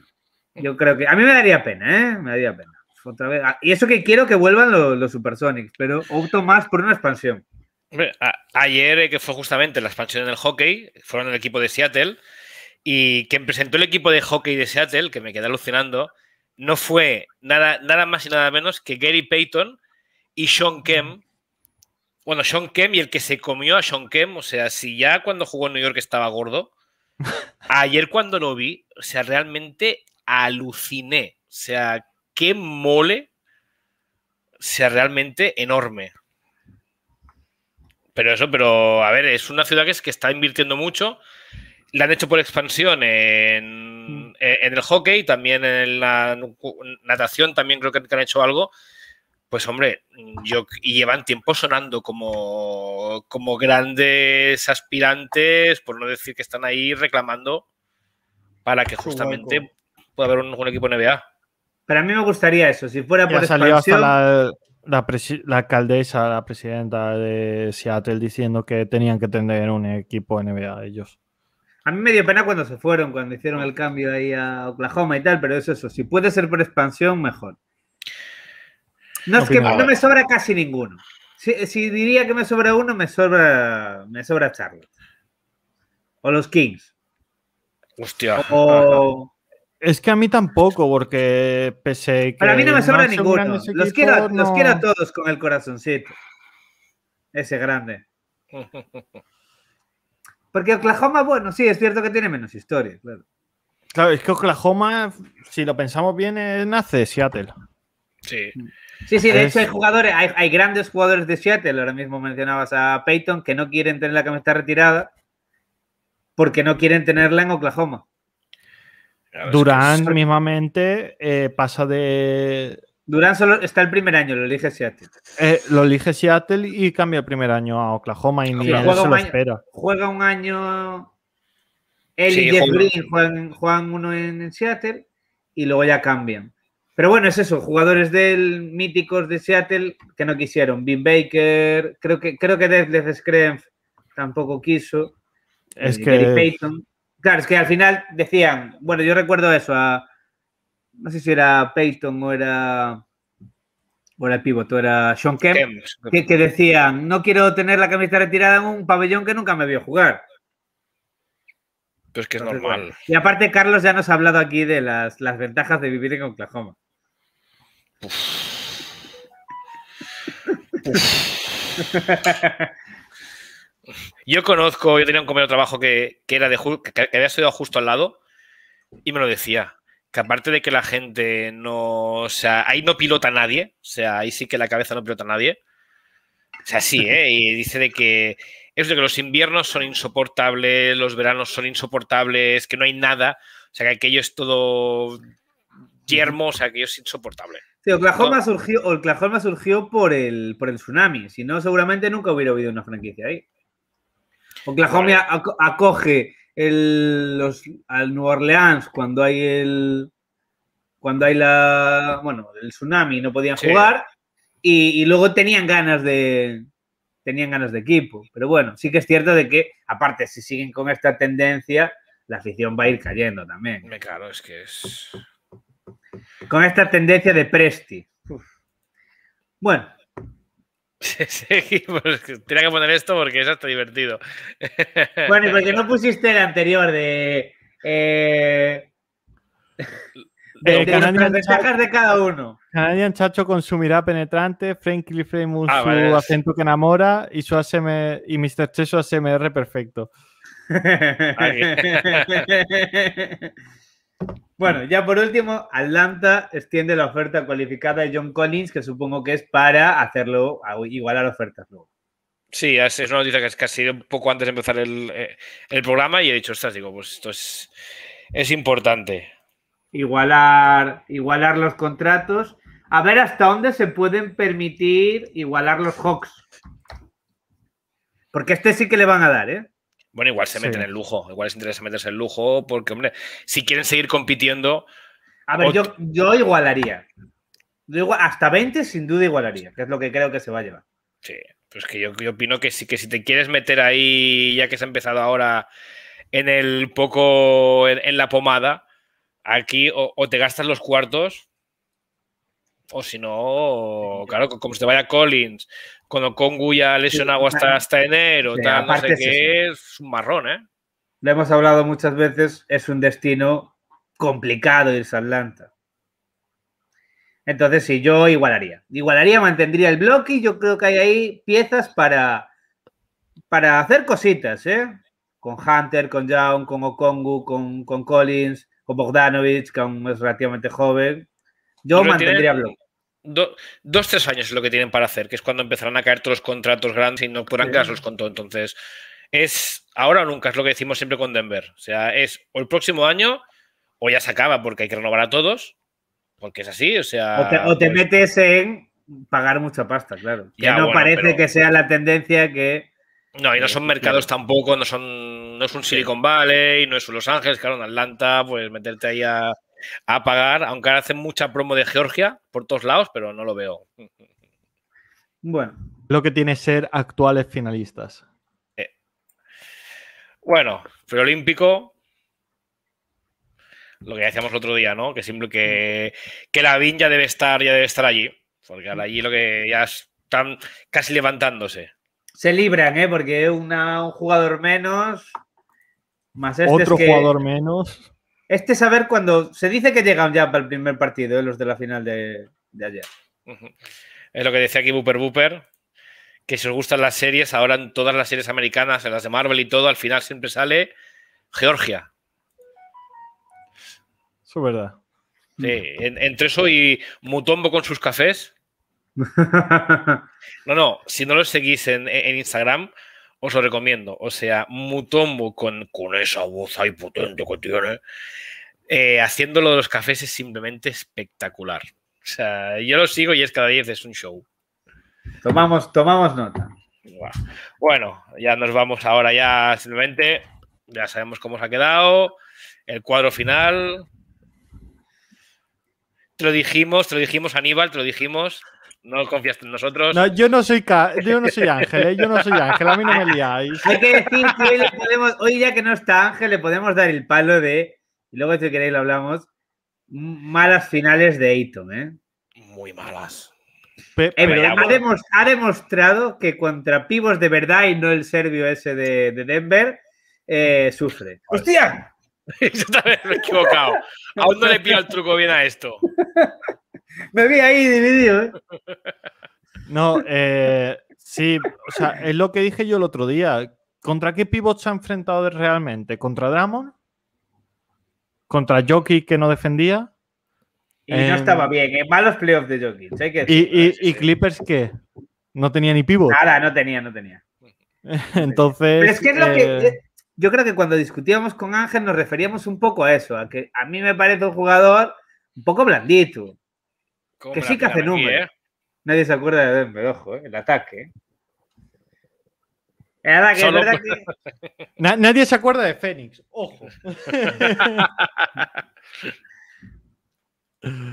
yo creo que. A mí me daría pena, ¿eh? Me daría pena. Otra vez. Ah, y eso que quiero que vuelvan los, Supersonics, pero opto más por una expansión. ayer, eh, que fue justamente la expansión del hockey, fueron el equipo de Seattle. Y quien presentó el equipo de hockey de Seattle, que me queda alucinando, no fue nada, nada más y nada menos que Gary Payton y Sean Kemp. Bueno, Sean Kemp y el que se comió a Sean Kemp. O sea, si ya cuando jugó en New York estaba gordo, (laughs) ayer cuando lo vi, o sea, realmente aluciné. O sea, qué mole. sea, realmente enorme. Pero eso, pero a ver, es una ciudad que, es que está invirtiendo mucho. La han hecho por expansión en eh, en, el hockey, también en la natación, también creo que, han hecho algo. Pues hombre, yo y llevan tiempo sonando como, como grandes aspirantes, por no decir que están ahí reclamando para que justamente pueda haber un, equipo NBA. Para mí me gustaría eso, si fuera por expansión... la, la, alcaldesa, la presidenta de Seattle diciendo que tenían que tener un equipo NBA ellos. A mí me dio pena cuando se fueron, cuando hicieron el cambio ahí a Oklahoma y tal, pero es eso. Si puede ser por expansión, mejor. No es que no me sobra casi ninguno. Si, diría que me sobra uno, me sobra, me sobra Charlotte. O los Kings. Hostia. Ah, es que a mí tampoco, porque pese que. Para mí no me sobra ninguno. los, quiero, a todos con el corazoncito. Ese grande. (laughs) Porque Oklahoma, bueno, sí, es cierto que tiene menos historia, claro. Claro, es que Oklahoma, si lo pensamos bien, eh, nace Seattle. Sí. Sí, sí, de hecho hay jugadores, hay, grandes jugadores de Seattle. Ahora mismo mencionabas a Peyton que no quieren tener la camiseta retirada porque no quieren tenerla en Oklahoma. Durán mismamente eh, pasa de, Durán está el primer año, lo elige Seattle. Eh, lo elige Seattle y cambia el primer año a Oklahoma y no. se lo espera. juega un año. Él y Jeff Green uno en Seattle y luego ya cambian. Pero bueno, es eso, jugadores del míticos de Seattle que no quisieron. Bin Baker, creo que, creo que Deathless tampoco quiso. Es eh, que. Claro, es que al final decían, bueno, yo recuerdo eso a no sé si era Payton o era, o era el o era Sean Kemp, Que, que, decían, no quiero tener la camiseta retirada en un pabellón que nunca me vio jugar. es que es normal. Y aparte, Carlos ya nos ha hablado aquí de las, ventajas de vivir en Oklahoma. Yo conozco, yo tenía un compañero de trabajo que, era de que, que había estudiado justo al lado y me lo decía que aparte de que la gente no, o sea, ahí no pilota nadie, o sea, ahí sí que la cabeza no pilota nadie. O sea, sí, ¿eh? Y dice de que es de que los inviernos son insoportables, los veranos son insoportables, que no hay nada, o sea, que aquello es todo yermo, o sea, aquello es insoportable. Sí, Oklahoma surgió, surgió por el, por el tsunami, si no, seguramente nunca hubiera habido una franquicia ahí. Oklahoma acoge el, los, al New Orleans cuando hay el cuando hay la bueno el tsunami no podían jugar y, luego tenían ganas de tenían ganas de equipo pero bueno sí que es cierto de que aparte si siguen con esta tendencia la afición va a ir cayendo también claro es que es con esta tendencia de Presti bueno tiene (laughs) pues tenía que poner esto porque es está divertido. (laughs) Bueno, y porque no pusiste el anterior de. Eh, eh de, cada uno. Canadian Chacho con su mirada penetrante, Franklin Framus ah, su acento que enamora y su ASMR y Mr. Che su ASMR perfecto. (laughs) Bueno, ya por último, Atlanta extiende la oferta cualificada de John Collins, que supongo que es para hacerlo igualar ofertas luego. Sí, es una noticia que, es, ha sido un poco antes de empezar eh, el, programa y he dicho, ostras, digo, pues esto es, es importante. Igualar, igualar los contratos. A ver hasta dónde se pueden permitir igualar los Hawks. Porque este sí que le van a dar, ¿eh? Bueno, igual se meten en en lujo, igual les interesa meterse en lujo, porque, hombre, si quieren seguir compitiendo. A ver, yo, yo igualaría. hasta 20 sin duda igualaría, que es lo que creo que se va a llevar. Sí, pues que yo, opino que sí, que si te quieres meter ahí, ya que se ha empezado ahora en el poco, en, la pomada, aquí o, te gastas los cuartos, o si no, claro, como se te vaya Collins, cuando Kongu ya lesionado hasta, hasta enero, es, un marrón, ¿eh? Lo hemos hablado muchas veces, es un destino complicado irse a Atlanta. Entonces, sí, yo igualaría. Igualaría, mantendría el bloque y yo creo que hay ahí piezas para, para hacer cositas, ¿eh? Con Hunter, con Young, con Okongu, con, con Collins, con Bogdanovich, que aún es relativamente joven. Yo mantendría bloque dos, tres años es lo que tienen para hacer, que es cuando empezarán a caer todos los contratos grandes y no podrán quedarse con todo. Entonces, es ahora o nunca, es lo que decimos siempre con Denver. O sea, es o el próximo año o ya se acaba porque hay que renovar a todos, porque es así, o sea... O te, pues metes en pagar mucha pasta, claro. Que ya, no parece que sea la tendencia que... No, y no eh, son mercados tampoco, no son no es un Silicon Valley, no es un Los Ángeles, claro, en Atlanta, pues meterte ahí a a pagar, aunque ahora hacen mucha promo de Georgia por todos lados, pero no lo veo. Bueno, lo que tiene ser actuales finalistas. Eh. Bueno, preolímpico. Lo que decíamos el otro día, ¿no? Que siempre que, mm. la VIN ya debe estar, ya debe estar allí. Porque mm. allí lo que ya están casi levantándose. Se libran, ¿eh? Porque una, un jugador menos. Más este Otro jugador menos. Este saber cuando se dice que llegan ya para el primer partido, de ¿eh? los de la final de, ayer. Es lo que decía aquí Booper Booper, que si os gustan las series, ahora en todas las series americanas, en las de Marvel y todo, al final siempre sale Georgia. Eso es verdad. Sí, entre eso y Mutombo con sus cafés. (laughs) No, no, si no los seguís en Instagram, os lo recomiendo. O sea, Mutombo con, con esa voz ahí potente que tiene, eh, haciéndolo de los cafés es simplemente espectacular. O sea, yo lo sigo y es cada 10 es un show. Tomamos, tomamos nota. Bueno, ya nos vamos ahora ya simplemente. Ya sabemos cómo se ha quedado. El cuadro final. Te lo dijimos, te lo dijimos, Aníbal, te lo dijimos no confías en nosotros. No, yo no soy yo no soy Ángel, ¿eh? yo no soy Ángel, a mí no me liáis. Hay que decir que hoy, podemos, hoy ya que no está Ángel, le podemos dar el palo de, y luego si queréis lo hablamos, malas finales de Ayton. ¿eh? Muy malas. Eh, ha, demostrado que contra pibos de verdad y no el serbio ese de, Denver, eh, sufre. ¡Hostia! (laughs) Yo también me he equivocado. Aún no le pido el truco bien a esto. Me vi ahí dividido, ¿eh? No, eh, sí, o sea, es lo que dije yo el otro día. ¿Contra qué pivot se ha enfrentado realmente? ¿Contra Dramon? ¿Contra Jockey que no defendía? Y no estaba bien, ¿eh? malos playoffs de Jockey. ¿Y, Clippers qué? No tenía ni pivot. Nada, no tenía, no tenía. (laughs) Entonces. es que es lo que. Yo creo que cuando discutíamos con Ángel nos referíamos un poco a eso, a que a mí me parece un jugador un poco blandito. Que sí que hace número. Nadie se acuerda de Denver, ojo, eh, el ataque. nadie se acuerda de Fénix, ojo. (laughs)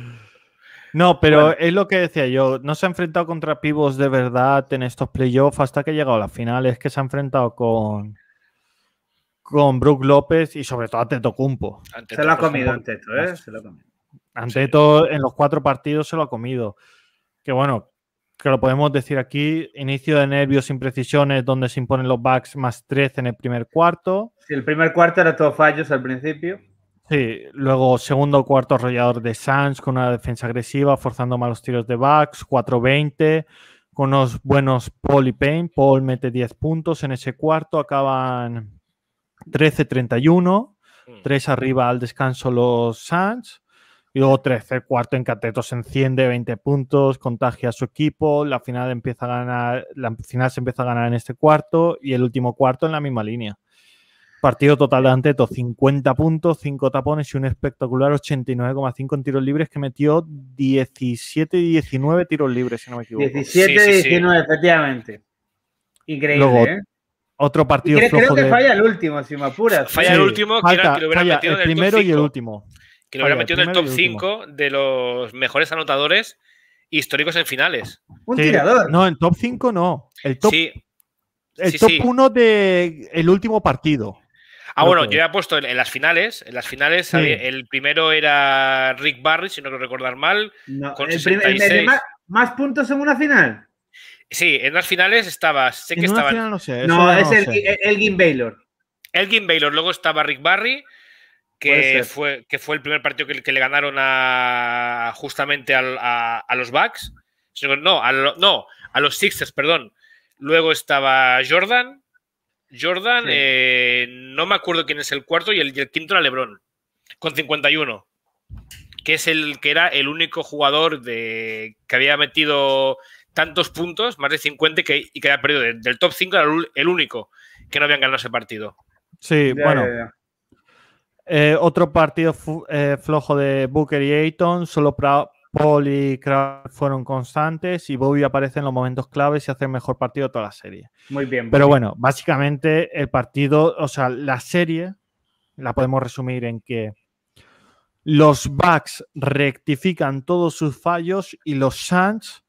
No, pero es lo que decía yo. No se ha enfrentado contra pibos de verdad en estos playoffs hasta que ha llegado a la final. Es que se ha enfrentado con con Brook López y sobre todo a Teto Kumpo. Se lo ha comido Teto, ¿eh? Se lo ha comido. Ante todo, en los cuatro partidos se lo ha comido. Que bueno, que lo podemos decir aquí, inicio de nervios imprecisiones, donde se imponen los backs más tres en el primer cuarto. Sí, el primer cuarto era todo fallos al principio. Sí, luego segundo cuarto arrollador de Sanz con una defensa agresiva, forzando malos tiros de backs, 4-20, con unos buenos Paul y Payne. Paul mete 10 puntos en ese cuarto, acaban 13-31, 3 mm. arriba al descanso los Sanz. Y luego tercer, cuarto en cateto se enciende, 20 puntos, contagia a su equipo, la final empieza a ganar, la final se empieza a ganar en este cuarto y el último cuarto en la misma línea. Partido total de Anteto, 50 puntos, 5 tapones y un espectacular 89,5 en tiros libres que metió 17 y 19 tiros libres, si no me equivoco. 17 y 19, efectivamente. Increíble, ¿eh? Otro partido creo, flojo creo que falla el último, si me apuras. Falla el último, que, lo falla metido el primero y el último que lo hubiera metido en el top 5 de los mejores anotadores históricos en finales. Un tirador. No, en top 5 no. El top, sí. el 1 del último partido. Ah, bueno, yo he puesto en, las finales. En las finales, el primero era Rick Barry, si no lo recordar mal. con más, puntos en una final. Sí, en las finales estaba. que estaba. No, sé, es el, Elgin Baylor. Elgin Baylor, luego estaba Rick Barry que fue, que fue el primer partido que, le ganaron a, justamente a, los Bucks. No, a no, a los Sixers, perdón. Luego estaba Jordan. Jordan, eh, no me acuerdo quién es el cuarto, y el, quinto era Lebron, con 51 que es el que era el único jugador de, que había metido tantos puntos, más de 50, que, y que había perdido. Del top 5 era el único que no habían ganado ese partido. Sí, bueno. Eh, otro partido eh, flojo de Booker y Ayton, solo Paul y fueron constantes y Bobby aparece en los momentos claves y hace el mejor partido de toda la serie. Muy bien. Pero bueno, básicamente el partido, o sea, la serie la podemos resumir en que los Bucks rectifican todos sus fallos y los Suns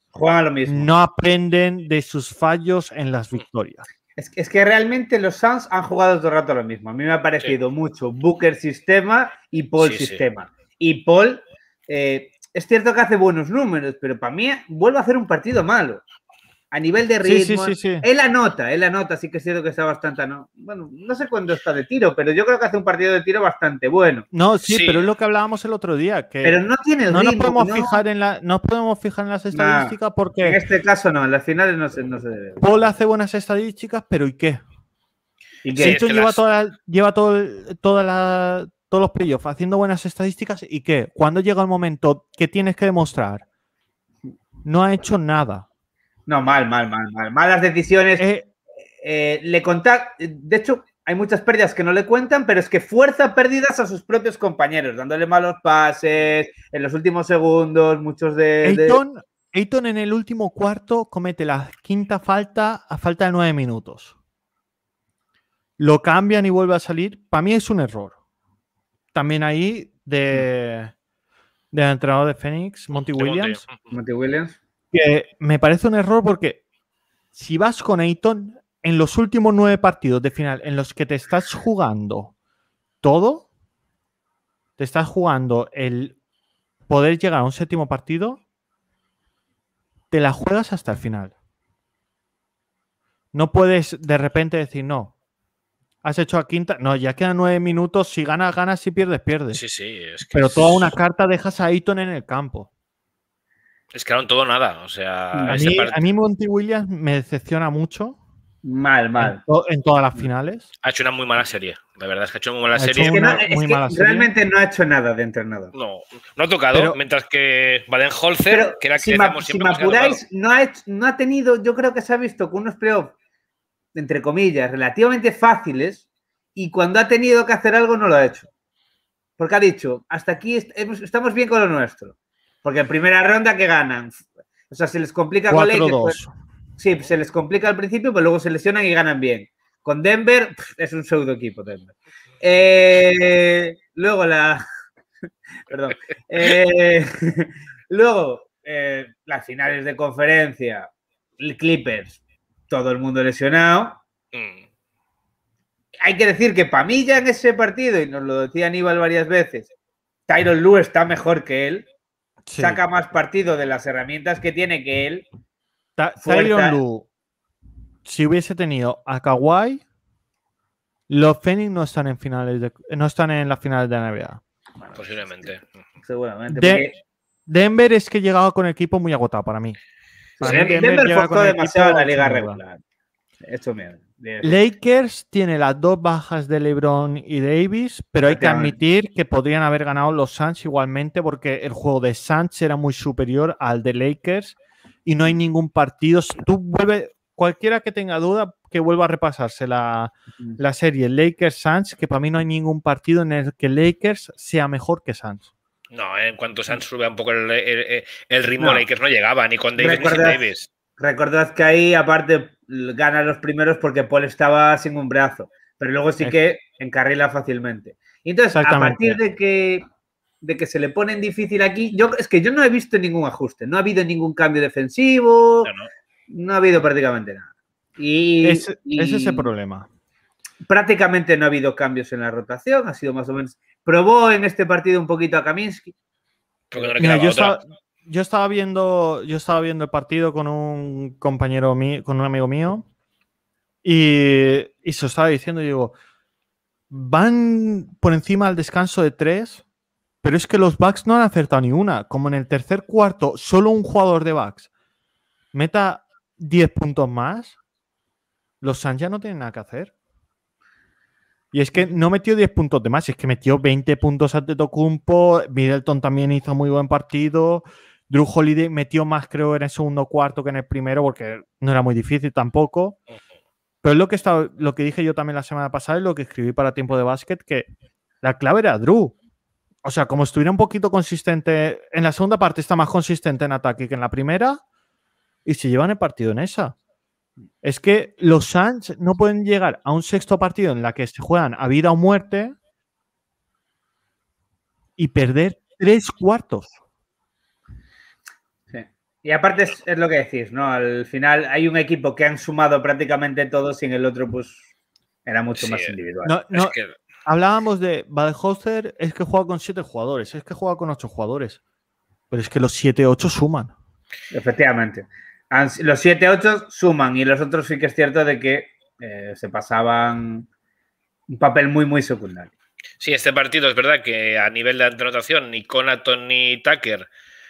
no aprenden de sus fallos en las victorias. Es, que realmente los Suns han jugado todo el rato lo mismo. A mí me ha parecido mucho Booker sistema y Paul sistema. Y Paul, eh, es cierto que hace buenos números, pero para mí vuelve a hacer un partido malo a nivel de ritmo. Sí, sí, sí, él anota, él anota, así que es cierto que está bastante. No, bueno, no sé cuándo está de tiro, pero yo creo que hace un partido de tiro bastante bueno. No, sí, pero es lo que hablábamos el otro día. Que pero no tiene no Nos podemos Fijar en la, no podemos fijar en las estadísticas porque. En este caso no, en las finales no se, no se debe. Paul hace buenas estadísticas, pero ¿y qué? ¿Y lleva, todo, todos los playoffs haciendo buenas estadísticas, ¿y qué? Cuando llega el momento que tienes que demostrar, no ha hecho nada. No, mal, mal, mal, mal. Malas decisiones. Eh, eh, le conta... De hecho, hay muchas pérdidas que no le cuentan, pero es que fuerza pérdidas a sus propios compañeros, dándole malos pases en los últimos segundos, muchos de... de... Ayton, en el último cuarto comete la quinta falta a falta de nueve minutos. Lo cambian y vuelve a salir. Para mí es un error. También ahí de, mm. de entrenador de Phoenix, Monty Williams. Monty Williams me parece un error porque si vas con Ayton en los últimos nueve partidos de final en los que te estás jugando todo, te estás jugando el poder llegar a un séptimo partido, te la juegas hasta el final. No puedes de repente decir, no, has hecho a quinta. No, ya quedan nueve minutos. Si ganas, ganas. Si pierdes, pierdes. Sí, sí. Es que Pero toda una carta dejas a Ayton en el campo. Es que eran todo nada. O sea, a mí, Monty Williams me decepciona mucho. Mal, mal. En, todas las finales. Ha hecho una muy mala serie. La verdad es que ha hecho una muy mala serie. Realmente no ha hecho nada de entrenador. No, no ha tocado. mientras que Baden-Holzer, que era que Si me apuráis, no ha, no ha tenido. Yo creo que se ha visto con unos playoffs, entre comillas, relativamente fáciles. Y cuando ha tenido que hacer algo, no lo ha hecho. Porque ha dicho, hasta aquí estamos bien con lo nuestro. Porque en primera ronda, que ganan? O sea, se les complica con Lakers. Pues, sí, se les complica al principio, pero luego se lesionan y ganan bien. Con Denver, es un pseudo equipo eh, luego la... (laughs) Perdón. Eh, (laughs) luego, eh, las finales de conferencia, Clippers, todo el mundo lesionado. Mm. Hay que decir que para mí ya en ese partido, y nos lo decía Aníbal varias veces, Tyron Lue está mejor que él saca más partido de las herramientas que tiene que él. Lu, si hubiese tenido a Kawhi, los Phoenix no están en finales no están en las finales de la Posiblemente. Seguramente. Denver es que llegaba con el equipo muy agotado para mí. Denver, jugó demasiado en la liga regular. Esto mierda. Lakers tiene las dos bajas de LeBron y Davis, pero hay que admitir que podrían haber ganado los Suns igualmente porque el juego de Suns era muy superior al de Lakers y no hay ningún partido. Tú vuelve, cualquiera que tenga duda, que vuelva a repasarse la, serie Lakers-Suns, que para mí no hay ningún partido en el que Lakers sea mejor que Suns. No, en cuanto Suns sube un poco el, ritmo, Lakers no llegaba, ni con Davis. Recordad que ahí, aparte, gana los primeros porque Paul estaba sin un brazo, pero luego sí que encarrila fácilmente. entonces, a partir de que, de que se le pone difícil aquí, es que yo no he visto ningún ajuste, no ha habido ningún cambio defensivo, no, ha habido prácticamente nada. Y, es, es ese problema. Prácticamente no ha habido cambios en la rotación, ha sido más o menos. Probó en este partido un poquito a Kaminsky, porque yo Estaba, yo estaba viendo, yo estaba viendo el partido con un compañero mío, con un amigo mío, y, se estaba diciendo, digo, van por encima al descanso de tres, pero es que los Bucks no han acertado ni una. Como en el tercer cuarto, solo un jugador de Bucks meta 10 puntos más, los Suns ya no tienen nada que hacer. Y es que no metió diez puntos de más, es que metió 20 puntos ante Tocumpo, Middleton también hizo muy buen partido, Drew Holiday metió más, creo, en el segundo cuarto que en el primero, porque no era muy difícil tampoco. Pero es lo que, estaba, lo que dije yo también la semana pasada y lo que escribí para Tiempo de Básquet, que la clave era Drew. O sea, como estuviera un poquito consistente, en la segunda parte está más consistente en ataque que en la primera, y se llevan el partido en esa. Es que los Suns no pueden llegar a un sexto partido en la que se juegan a vida o muerte y perder tres cuartos. Y aparte es, lo que decís, ¿no? Al final hay un equipo que han sumado prácticamente todos y en el otro pues era mucho más eh, individual. Hablábamos de Hoster, es que juega con siete jugadores, es que juega con ocho jugadores, pero es que los siete ocho suman. Efectivamente. Los siete ocho suman y los otros sí que es cierto de que eh, se pasaban un papel muy, muy secundario. Sí, este partido es verdad que a nivel de anotación ni Conaton ni Tucker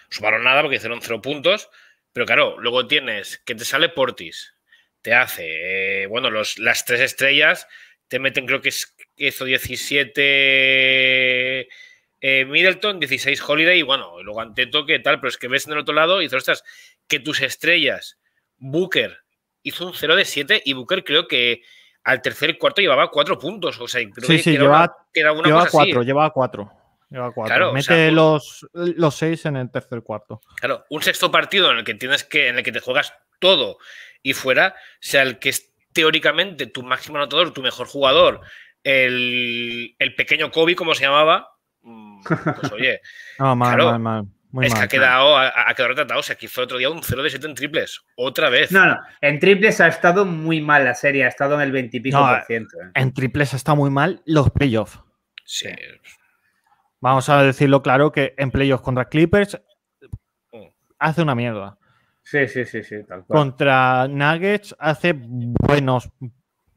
subaron nada porque hicieron cero puntos, pero claro, luego tienes que te sale Portis, te hace, eh, bueno, los, las tres estrellas te meten creo que es hizo 17 eh, Middleton, 16 Holiday y bueno, luego Anteto que tal, pero es que ves en el otro lado y dices, ostras, que tus estrellas, Booker hizo un 0 de 7 y Booker creo que al tercer cuarto llevaba cuatro puntos, o sea, creo sí, sí, llevaba, llevaba 4. Mete los, seis en el tercer cuarto. Claro, un sexto partido en el que tienes que, en el que te juegas todo y fuera, sea el que es teóricamente tu máximo anotador, tu mejor jugador, el, pequeño Kobe, como se llamaba, mm, pues oye. (laughs) no, mal, es que ha quedado, ha, retratado. O sea, aquí fue otro día un 0 de 7 en triples. Otra vez. No, no. En triples ha estado muy mal la serie. Ha estado en el 20 pico por ciento. ¿eh? En triples ha estado muy mal los playoffs. Sí. Vamos a decirlo claro que en playoffs contra Clippers hace una mierda. Sí, sí, sí, sí, tal cual. Contra Nuggets hace buenos,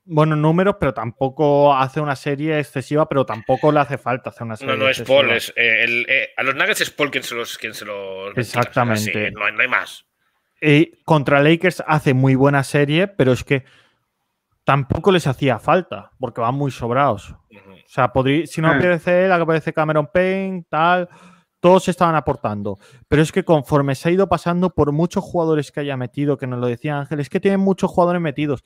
buenos números, pero tampoco hace una serie excesiva, pero tampoco le hace falta hacer una serie. No, no es Paul, eh, eh, a los Nuggets es Paul quien se los. Quien se los Exactamente. no, hay, más. Y contra Lakers hace muy buena serie, pero es que tampoco les hacía falta, porque van muy sobrados. O sea, si no ah. aparece él, aparece Cameron Payne, tal, todos estaban aportando. Pero es que conforme se ha ido pasando por muchos jugadores que haya metido, que nos lo decía Ángel, es que tienen muchos jugadores metidos.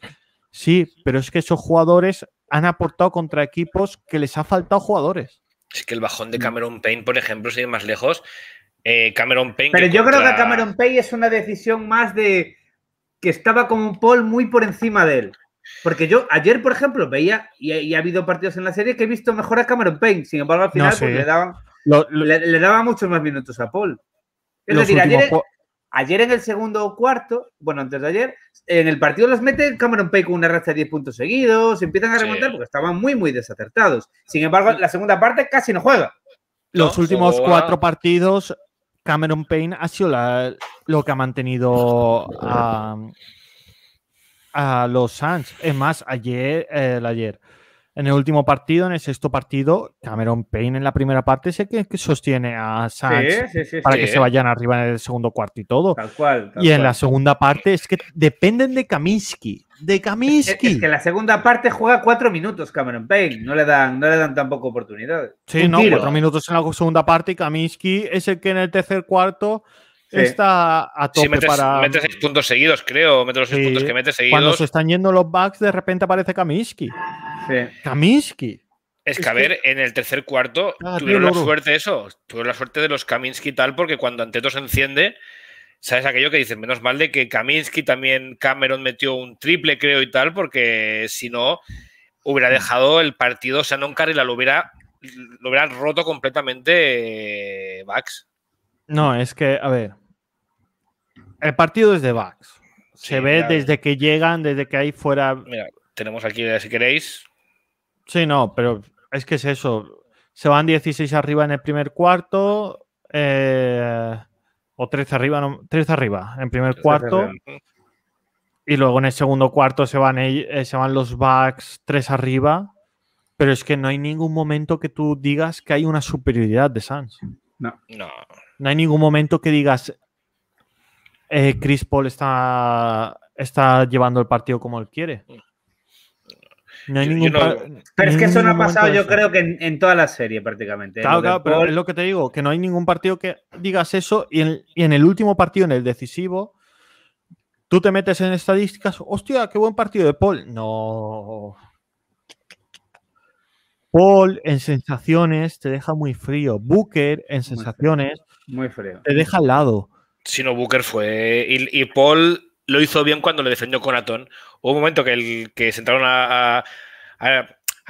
Sí, pero es que esos jugadores han aportado contra equipos que les ha faltado jugadores. Es que el bajón de Cameron Payne, por ejemplo, sigue más lejos. Eh, Cameron Payne. Pero yo creo que Cameron Payne es una decisión más de que estaba con un Paul muy por encima de él. Porque yo ayer, por ejemplo, veía, y, ha habido partidos en la serie que he visto mejor a Cameron Payne, sin embargo, al final pues, le, daban, muchos más minutos a Paul. Es decir, ayer, en el segundo cuarto, bueno, antes de ayer, en el partido los mete Cameron Payne con una racha de 10 puntos seguidos, empiezan a remontar porque estaban muy, muy desacertados. Sin embargo, mm. la segunda parte casi no juega. Los últimos cuatro partidos, Cameron Payne ha sido lo que ha mantenido a, a los Suns. Es más, ayer, ayer, en el último partido, en el sexto partido, Cameron Payne en la primera parte es que, que sostiene a Sanz para que se vayan arriba en el segundo cuarto y todo. y en la segunda parte es que dependen de Kaminsky. De Kaminsky. Es, que en la segunda parte juega cuatro minutos Cameron Payne. No le dan, no le dan tampoco oportunidades. Sí, no, cuatro minutos en la segunda parte y Kaminsky es el que en el tercer cuarto está a tope para. Mete seis puntos seguidos, creo. Mete los seis puntos que mete seguidos. Cuando se están yendo los backs, de repente aparece Kaminsky. Kaminsky. Es que, a ver, en el tercer cuarto ah, tuvieron la suerte eso, tuvieron la suerte de los Kaminsky y tal, porque cuando Anteto se enciende, ¿sabes aquello que dicen? Menos mal de que Kaminsky también, Cameron metió un triple, creo, y tal, porque si no, hubiera dejado el partido, o sea, no lo hubiera, lo roto completamente eh, Bucks. No, es que, a ver, el partido es de Bucks. Se ve desde que llegan, desde que hay fuera. Mira, tenemos aquí, eh, si queréis. Sí, no, pero es que es eso. Se van 16 arriba en el primer cuarto. Eh, o 13 arriba, no, 13 arriba en primer cuarto. Y luego en el segundo cuarto se van, eh, se van los backs 3 arriba. Pero es que no hay ningún momento que tú digas que hay una superioridad de Sans. No. No. No hay ningún momento que digas eh, Chris Paul está, está llevando el partido como él quiere. Mm. No hay ningún partido pero es que eso no ha pasado, yo creo que en, toda la serie prácticamente. ¿eh? Claro, claro, pero es lo que te digo, que no hay ningún partido que digas eso y en, el último partido, en el decisivo, tú te metes en estadísticas, hostia, qué buen partido de Paul. No. Paul en sensaciones te deja muy frío. Booker en sensaciones te deja al lado. Sino Booker fue. Y, Paul lo hizo bien cuando le defendió Conatón. Hubo un momento que, el, que a,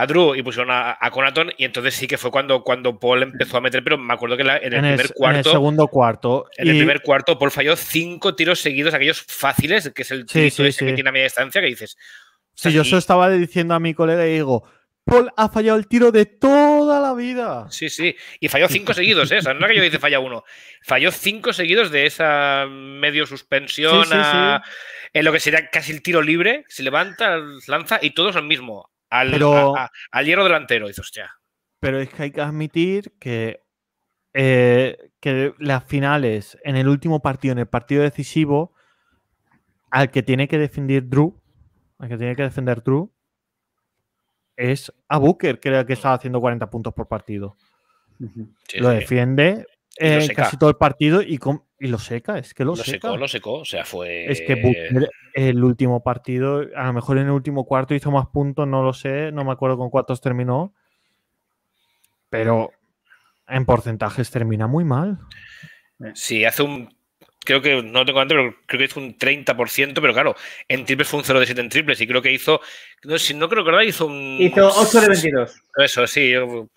Drew y pusieron a, Conatón Conaton y entonces sí que fue cuando, cuando Paul empezó a meter, pero me acuerdo que en el primer cuarto... En el segundo cuarto. En el primer cuarto Paul falló cinco tiros seguidos, aquellos fáciles, que es el tiro ese que tiene a media distancia, que dices... sí, yo eso estaba diciendo a mi colega y digo, Paul ha fallado el tiro de toda la vida. Sí, sí. Y falló cinco seguidos, ¿eh? no es que yo dice falla uno. Falló cinco seguidos de esa medio suspensión En lo que sería casi el tiro libre. Se levanta, lanza y todos al mismo. Al, al hierro delantero. hostia. Pero es que hay que admitir que, eh, que las finales, en el último partido, en el partido decisivo, al que tiene que defender Drew, al que tiene que defender Drew, es a Booker, creo que estaba haciendo 40 puntos por partido. lo defiende eh, casi todo el partido y, lo seca, es que lo, secó. Lo secó, o sea, fue. Es que el último partido, a lo mejor en el último cuarto hizo más puntos, no lo sé, no me acuerdo con cuántos terminó, pero en porcentajes termina muy mal. Eh. Sí, hace un creo que, no tengo antes, pero creo que hizo un 30%, pero claro, en triples fue un 0 de 7 en triples y creo que hizo, no, creo que verdad, hizo un... Hizo 8 de 22. Eso, sí, yo,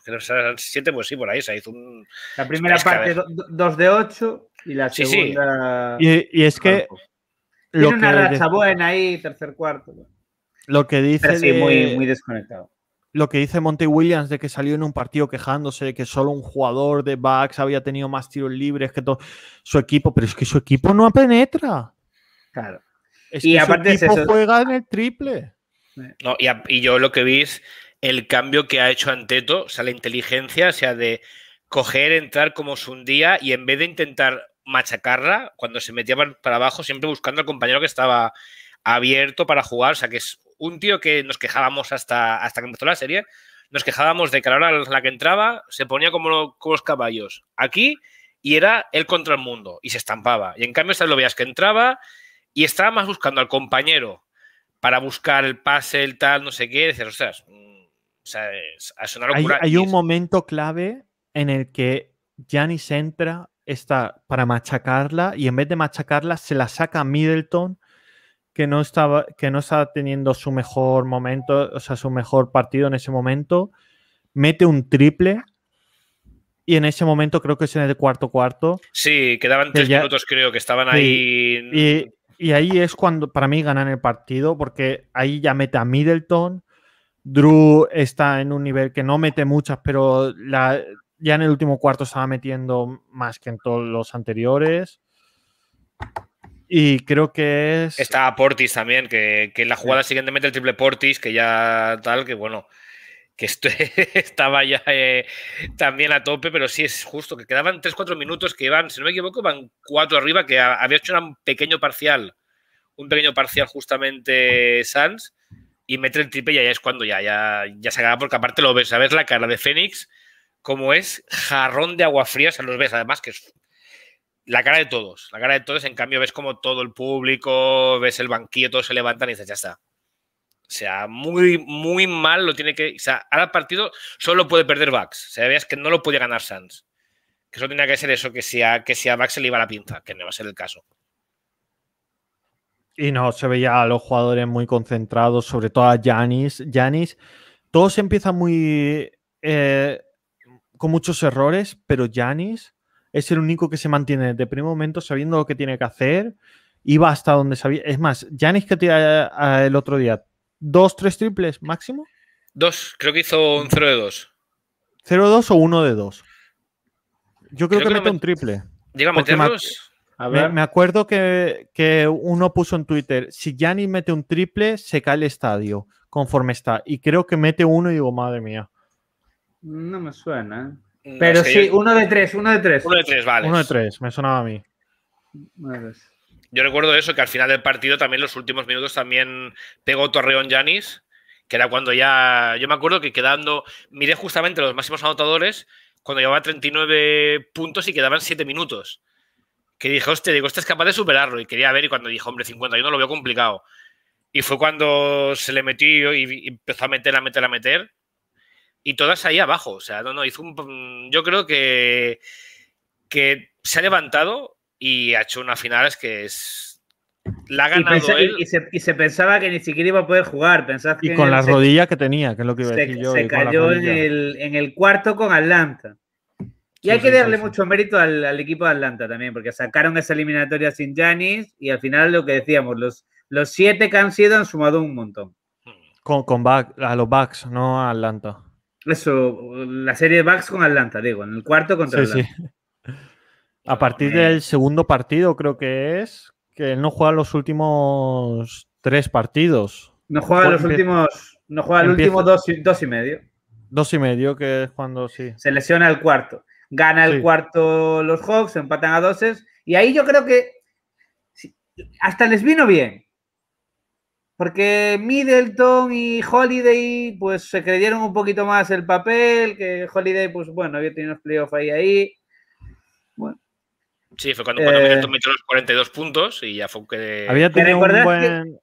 7, pues sí, por ahí, se hizo un... La primera parte 2 de 8 y la segunda... Sí. Y, y, es que... Tiene una que racha buena ahí, tercer cuarto. Lo que dice... Pero sí, muy desconectado lo que dice Monte Williams de que salió en un partido quejándose de que solo un jugador de backs había tenido más tiros libres que todo su equipo, pero es que su equipo no penetra. Claro. y aparte su equipo juega en el triple. y, y, yo lo que vi es el cambio que ha hecho Anteto, o sea, la inteligencia, o sea, de coger, entrar como es un día y en vez de intentar machacarla, cuando se metía para abajo, siempre buscando al compañero que estaba abierto para jugar, o sea, que es un tío que nos quejábamos hasta, hasta que empezó la serie, nos quejábamos de que la que entraba se ponía como, los caballos. Aquí y era él contra el mundo y se estampaba. Y en cambio, esta lo veías que entraba y estaba más buscando al compañero para buscar el pase, el tal, no sé qué. decir mm, o sea, Hay, un momento clave en el que Janis entra está para machacarla y en vez de machacarla se la saca Middleton que no estaba, que no está teniendo su mejor momento, o sea, su mejor partido en ese momento, mete un triple y en ese momento creo que es en el cuarto cuarto. Sí, quedaban tres minutos, creo, que estaban ahí. Y, ahí es cuando para mí ganan el partido, porque ahí ya mete a Middleton. Drew está en un nivel que no mete muchas, pero la, ya en el último cuarto estaba metiendo más que en todos los anteriores. Y creo que es. Está Portis también, que, en la jugada siguiente mete el triple Portis, que ya tal, que bueno, que (laughs) estaba ya eh, también a tope, pero sí es justo, que quedaban 3-4 minutos, que iban, si no me equivoco, van 4 arriba, que había hecho un pequeño parcial, un pequeño parcial justamente Sans, y mete el triple y ya es cuando ya, ya, ya se acaba, porque aparte lo ves, ¿sabes? La cara de Fénix, como es jarrón de agua fría, se los ves, además que es la cara de todos, la cara de todos, en cambio ves como todo el público, ves el banquillo, todos se levantan y dices, ya está. O sea, muy, muy mal lo tiene que... O sea, ahora el partido solo puede perder Bax. O sea, veas que no lo podía ganar Sanz. Que solo tenía que ser eso, que si a, que se le iba la pinza, que no va a ser el caso. Y no, se veía a los jugadores muy concentrados, sobre todo a Janis. Todo se empieza muy... Eh, con muchos errores, pero Janis es el único que se mantiene desde el primer momento sabiendo lo que tiene que hacer y va hasta donde sabía. Es más, Janis que tira el otro día, ¿dos, tres triples máximo? Dos, creo que hizo un 0 de 2. 0 de 2 o 1 de 2. Yo creo, que, mete un triple. Llega a A ver. Me, acuerdo que, que, uno puso en Twitter, si Yanis mete un triple, se cae el estadio, conforme está. Y creo que mete uno y digo, madre mía. No me suena. ¿eh? Mm, Pero sí, uno de tres, uno de tres. Uno de tres, vale. Uno de tres, me sonaba a mí. Yo recuerdo eso, que al final del partido también los últimos minutos también pegó Torreón Janis, que era cuando ya, yo me acuerdo que quedando, miré justamente los máximos anotadores, cuando llevaba 39 puntos y quedaban 7 minutos. Que dije, hostia, digo, este es capaz de superarlo. Y quería ver, y cuando dijo hombre, no lo veo complicado. Y fue cuando se le metió y empezó a meter, a meter, a meter y todas ahí abajo. O sea, no, no, hizo un, mm, yo creo que, que se ha levantado y ha hecho una final es que es... La ha ganado y, él. Y, se, pensaba que ni siquiera iba a poder jugar. y con las rodillas que tenía, que es lo que iba a decir se, yo. Se cayó en el, cuarto con Atlanta. Y hay que darle mucho mérito al, equipo de Atlanta también, porque sacaron esa eliminatoria sin Janis y al final lo que decíamos, los, los siete que han sido han sumado un montón. Hmm. Con, con back, a los Bucks, no a Atlanta. Eso, la serie de Bucks con Atlanta, digo, en el cuarto contra Atlanta. Sí. A partir del segundo partido, creo que es, que él no juega los últimos tres partidos. No juega los últimos, no juega el último dos, y medio. Dos y medio, que es cuando sí. Se lesiona el cuarto. Gana el cuarto los Hawks, empatan a doses. Y ahí yo creo que hasta les vino bien. Porque Middleton y Holiday, pues se creyeron un poquito más el papel, que Holiday, pues bueno, había tenido unos playoffs ahí, ahí. Sí, fue cuando, eh. Middleton metió los 42 puntos y ya fue que... Había tenido un buen...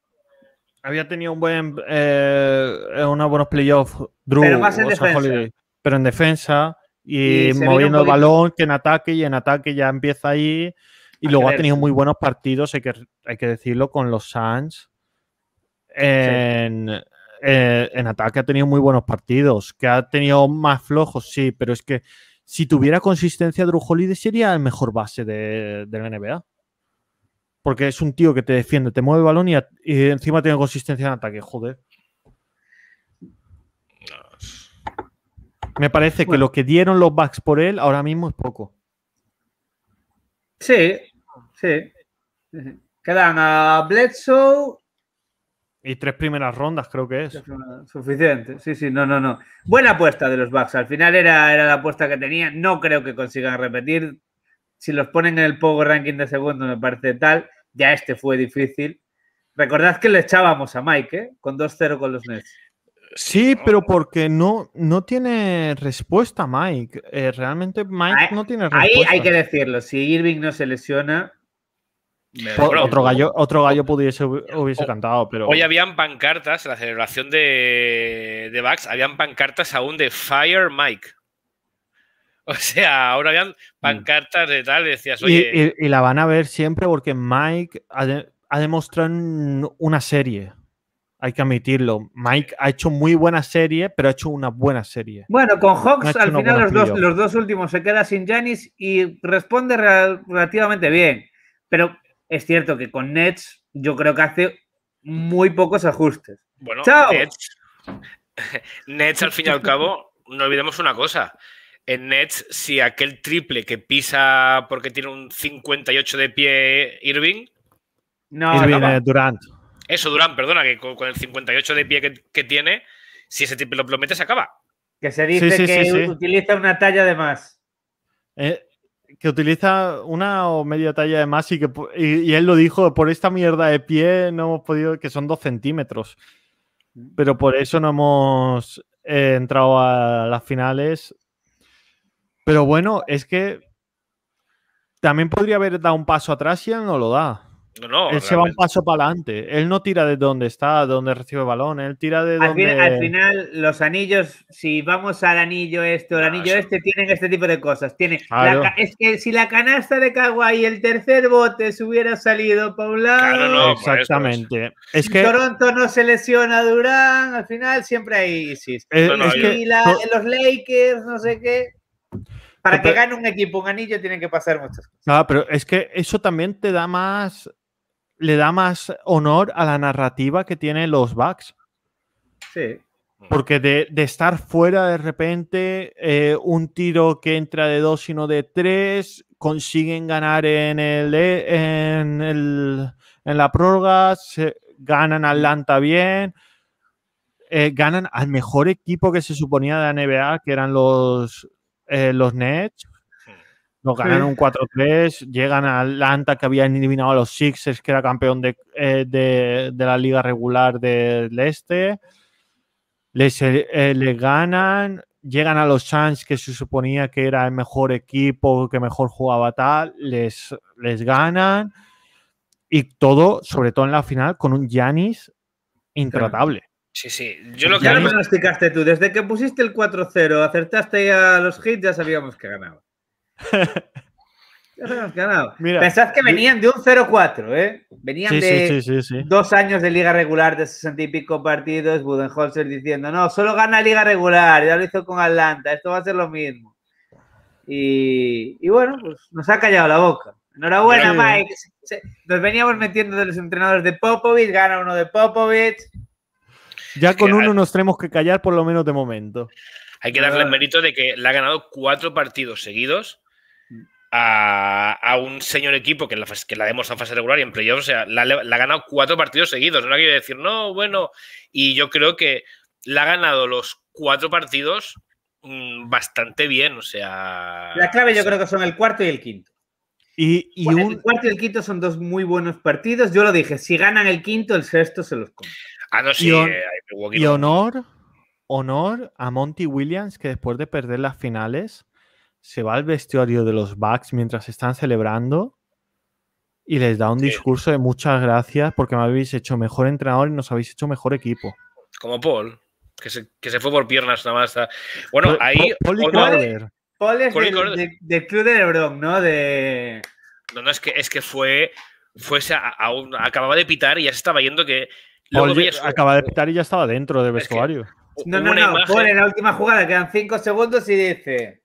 Había tenido un buen, eh, unos buenos playoffs, Drew, pero en pero en defensa y, moviendo el balón que en ataque y en ataque ya empieza ahí. Y ah, luego ha tenido muy buenos partidos, hay que, hay que decirlo, con los Suns eh, en, ataque ha tenido muy buenos partidos, que ha tenido más flojos, sí, pero es que si tuviera consistencia de Holiday sería el mejor base de, la NBA. Porque es un tío que te defiende, te mueve balón y, encima tiene consistencia en ataque, joder. Me parece que lo que dieron los backs por él ahora mismo es poco. Sí, sí. Quedan a Bledsoe, y tres primeras rondas, creo que es. Suficiente, sí, sí, no, no, no. Buena apuesta de los Bucks. Al final era, era la apuesta que tenía. No creo que consigan repetir. Si los ponen en el poco Ranking de segundo, me parece tal. Ya este fue difícil. Recordad que le echábamos a Mike, ¿eh? Con 2-0 con los Nets. Sí, pero porque no, no tiene respuesta Mike. Eh, realmente Mike no tiene respuesta. hay que decirlo. Si Irving no se lesiona, otro gallo, otro gallo pudiese, hubiese cantado, pero. Hoy habían pancartas, la celebración de, de habían pancartas aún de Fire Mike. O sea, ahora habían pancartas de tal, decías, oye. Y, la van a ver siempre porque Mike ha, demostrado una serie. Hay que admitirlo. Mike ha hecho muy buena serie, pero ha hecho una buena serie. Bueno, con Hawks al final los dos, últimos se queda sin Janis y responde relativamente bien. Pero es cierto que con Nets yo creo que hace muy pocos ajustes. Bueno, ¡Chao! (laughs) Nets, al fin y al cabo, no olvidemos una cosa. En Nets, si aquel triple que pisa porque tiene un 58 de pie Irving. No, eh, Durant. Eso, Durant, perdona, que con, el 58 de pie que, tiene, si ese triple lo, promete se acaba. Que se dice que utiliza una talla de más. Eh, que utiliza una o media talla de más y que y, él lo dijo, por esta mierda de pie no hemos podido, que son dos centímetros. Mm. Pero por eso no hemos eh, entrado a las finales. Pero bueno, es que también podría haber dado un paso atrás y él no lo da él se va un paso para adelante. Él no tira de donde está, de donde recibe el balón. Él tira de al al final, los anillos, si vamos al anillo este o el ah, anillo este, tienen este tipo de cosas. Tiene es que si la canasta de Kawhi y el tercer bote se hubiera salido para exactamente. Es. que Toronto no se lesiona a Durán. Al final, siempre hay Isis. Eh, los Lakers, no sé qué. Para que gane un equipo un anillo tienen que pasar muchas cosas. Ah, pero es que eso también te da más le da más honor a la narrativa que tienen los Bucks Sí. Porque de, estar fuera de repente, eh, un tiro que entra de dos, sino de tres, consiguen ganar en el e, en, la prórroga, ganan ganan Atlanta bien, eh, ganan al mejor equipo que se suponía de la NBA, que eran los, eh, los Nets, nos ganan un 4-3, llegan a Atlanta que habían eliminado a los Sixers, que era campeón de, eh, la liga regular del este. Les, eh, eh, ganan, llegan a los Suns, que se suponía que era el mejor equipo, que mejor jugaba tal, les, les ganan. Y todo, sobre todo en la final, con un Yanis intratable. Sí, sí. Yo lo que tú. Desde que pusiste el 4-0, acertaste a los hits, ya sabíamos que ganaba. (laughs) pensad que venían de un 0-4, ¿eh? Venían de dos años de liga regular de 60 y pico partidos, Budenholzer diciendo, no, solo gana liga regular, ya lo hizo con Atlanta, esto va a ser lo mismo. Y, bueno, pues nos ha callado la boca. Enhorabuena, Mike. Nos veníamos metiendo de los entrenadores de Popovich, gana uno de Popovic Ya con uno nos tenemos que callar por lo menos de momento. Hay que darle ah. el mérito de que le ha ganado cuatro partidos seguidos a, un señor equipo que la, que la en fase regular y en playoffs, o sea, la, ha ganado cuatro partidos seguidos. No quiero decir, no, bueno, y yo creo que la ha ganado los cuatro partidos mm, bastante bien, o sea. La clave yo creo que son el cuarto y el quinto. Y, y un... El cuarto y el quinto son dos muy buenos partidos. Yo lo dije, si ganan el quinto, el sexto se los comen. Ah, no, sí, eh, y, honor, honor a Monty Williams, que después de perder las finales, se va al vestuario de los Bucks mientras están celebrando y les da un discurso de muchas gracias porque me habéis hecho mejor entrenador y nos habéis hecho mejor equipo. Como Paul, que se, fue por piernas nada más. Bueno, ahí. Paul, es del, de, club de LeBron, ¿no? De... No, no, es que, es que fue. fue acababa de pitar y ya se estaba yendo que. Acababa de pitar y ya estaba dentro del vestuario. no, no, no. Paul en la última jugada quedan 5 segundos y dice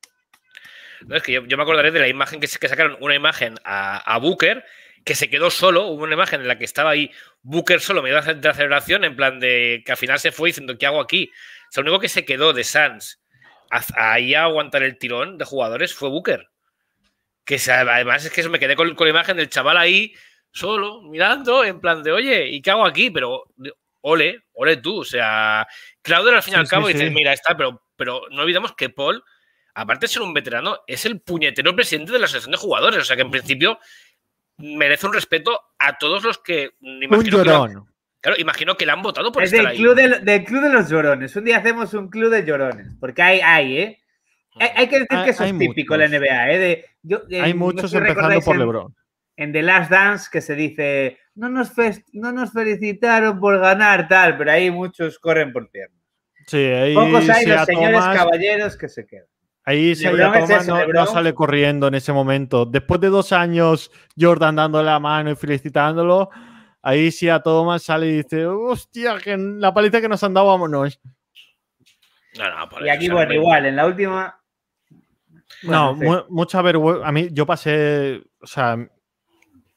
que yo, me acordaré de la imagen que, sacaron, una imagen a, Booker que se quedó solo, hubo una imagen en la que estaba ahí Booker solo, medio de la celebración, en plan de que al final se fue diciendo, ¿qué hago aquí? O sea, lo único que se quedó de Sans ahí a, aguantar el tirón de jugadores fue Booker. Que además es que me quedé con, la imagen del chaval ahí solo, mirando, en plan de, oye, ¿y qué hago aquí? Pero ole, ole tú, o sea, Claudio al fin y al cabo dice, mira, está, pero, pero no olvidemos que Paul aparte de ser un veterano, es el puñetero presidente de la asociación de jugadores. O sea que en principio merece un respeto a todos los que. Un llorón. claro, imagino que le han votado por es del Club de, del club de los llorones. Un día hacemos un club de llorones. Porque hay, hay ¿eh? Hay, hay que decir ah, que eso es típico la NBA, ¿eh? De, eh, hay muchos empezando por LeBron. En, The Last Dance que se dice, no nos, no nos felicitaron por ganar, tal, pero ahí muchos corren por piernas. Sí, ahí Pocos hay los señores caballeros que se quedan. Ahí se Thomas no, no, sale corriendo en ese momento. Después de dos años, Jordan dándole la mano y felicitándolo, ahí sí a Thomas sale y dice, hostia, la paliza que nos han dado, vámonos. y aquí, bueno, igual, en la última... no, mucha vergüenza. A mí, yo pasé, o sea,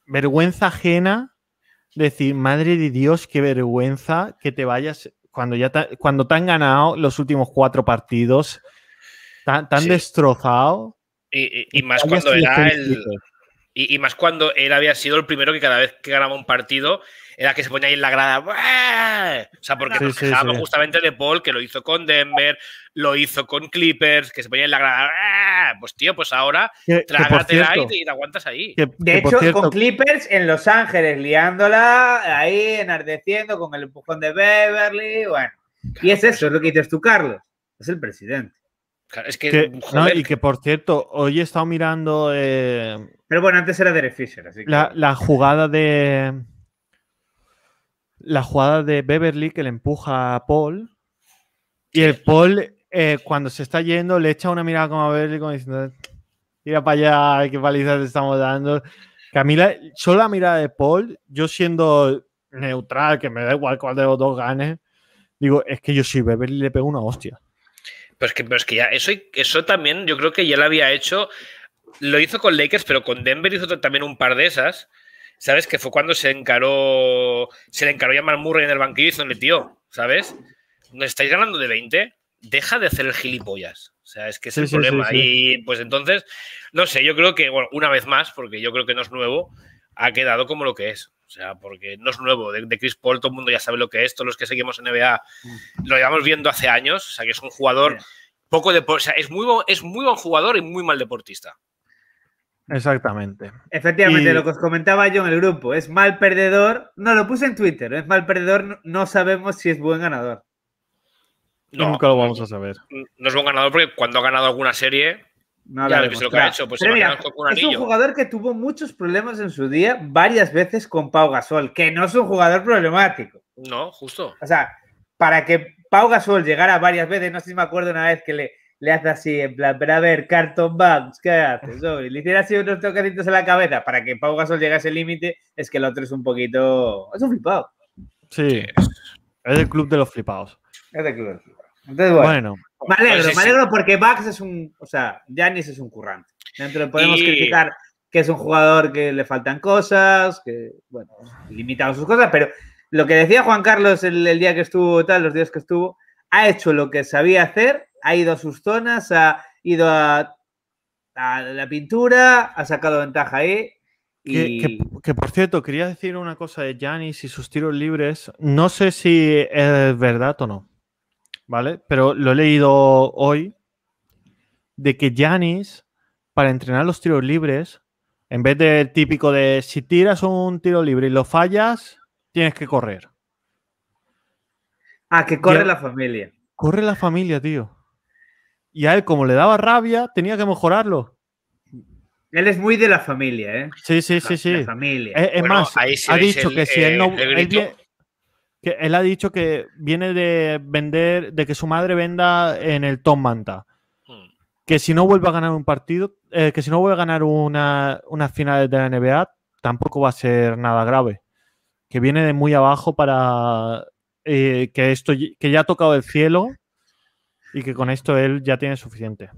vergüenza ajena, decir, madre de Dios, qué vergüenza que te vayas cuando ya cuando te han ganado los últimos cuatro partidos tan, destrozado. Y, más cuando era el. Y, más cuando él había sido el primero que cada vez que ganaba un partido era que se ponía ahí en la grada. O sea, porque nos justamente de Paul, que lo hizo con Denver, lo hizo con Clippers, que se ponía en la grada. Pues tío, pues ahora trágate trágatela y, te, aguantas ahí. de hecho, con Clippers en Los Ángeles, liándola, ahí enardeciendo con el empujón de Beverly. Bueno, y es eso, pues lo que dices tú, Carlos. Es el presidente y que por cierto, hoy he estado mirando. Eh, Pero bueno, antes era De Refisher así que... la, jugada de. La jugada de Beverly que le empuja a Paul. Y el Paul, eh, cuando se está yendo, le echa una mirada como a Beverly, diciendo: Mira para allá, qué paliza te estamos dando. Camila, solo la mirada de Paul, yo siendo neutral, que me da igual cuál de los dos gane, digo: Es que yo sí, Beverly le pego una hostia. Pues que, que ya, eso, eso también yo creo que ya lo había hecho. Lo hizo con Lakers, pero con Denver hizo también un par de esas. ¿Sabes? Que fue cuando se encaró. Se le encaró a Murray en el banquillo y le tío, ¿sabes? No estáis ganando de 20. Deja de hacer el gilipollas. O sea, es que es el problema. y pues entonces, no sé, yo creo que, bueno, una vez más, porque yo creo que no es nuevo, ha quedado como lo que es. O sea, porque no es nuevo. De, Chris Paul todo el mundo ya sabe lo que es, todos los que seguimos en NBA mm. lo llevamos viendo hace años, o sea, que es un jugador poco deportista, o sea, es muy, es muy buen jugador y muy mal deportista. Exactamente. Efectivamente, lo que os comentaba yo en el grupo, es mal perdedor, no lo puse en Twitter, ¿eh? es mal perdedor, no sabemos si es buen ganador. Nunca lo vamos a saber. No es buen ganador porque cuando ha ganado alguna serie, es un jugador que tuvo muchos problemas en su día, varias veces con Pau Gasol, que no es un jugador problemático. No, justo. O sea, para que Pau Gasol llegara varias veces, no sé si me acuerdo una vez que le, le hace así, en plan, pero a ver, Carton Banks, ¿qué haces? Le hiciera así unos tocaditos en la cabeza para que Pau Gasol llegase al límite, es que el otro es un poquito. Es un flipado. Sí, es el club de los flipados. Es el club de los flipados bueno. me alegro, pues me alegro porque Bax es un. O sea, Janis es un currante. Dentro podemos criticar que es un jugador que le faltan cosas, que, bueno, limitado sus cosas, pero lo que decía Juan Carlos el, día que estuvo, tal, los días que estuvo, ha hecho lo que sabía hacer, ha ido a sus zonas, ha ido a, la pintura, ha sacado ventaja ahí. Que, que, por cierto, quería decir una cosa de Janis y sus tiros libres. No sé si es verdad o no. ¿vale? Pero lo he leído hoy de que Janis para entrenar los tiros libres, en vez del típico de si tiras un tiro libre y lo fallas, tienes que correr. Ah, que corre la familia. Corre la familia, tío. Y a él, como le daba rabia, tenía que mejorarlo. Él es muy de la familia, ¿eh? Sí, sí, sí, sí. La familia. Es, más, ha dicho que si él eh, no él ha dicho que viene de vender, de que su madre venda en el Tom Manta. Hmm. Que si no vuelve a ganar un partido, eh, que si no vuelve a ganar unas una finales de la NBA, tampoco va a ser nada grave. Que viene de muy abajo para eh, que esto, que ya ha tocado el cielo y que con esto él ya tiene suficiente.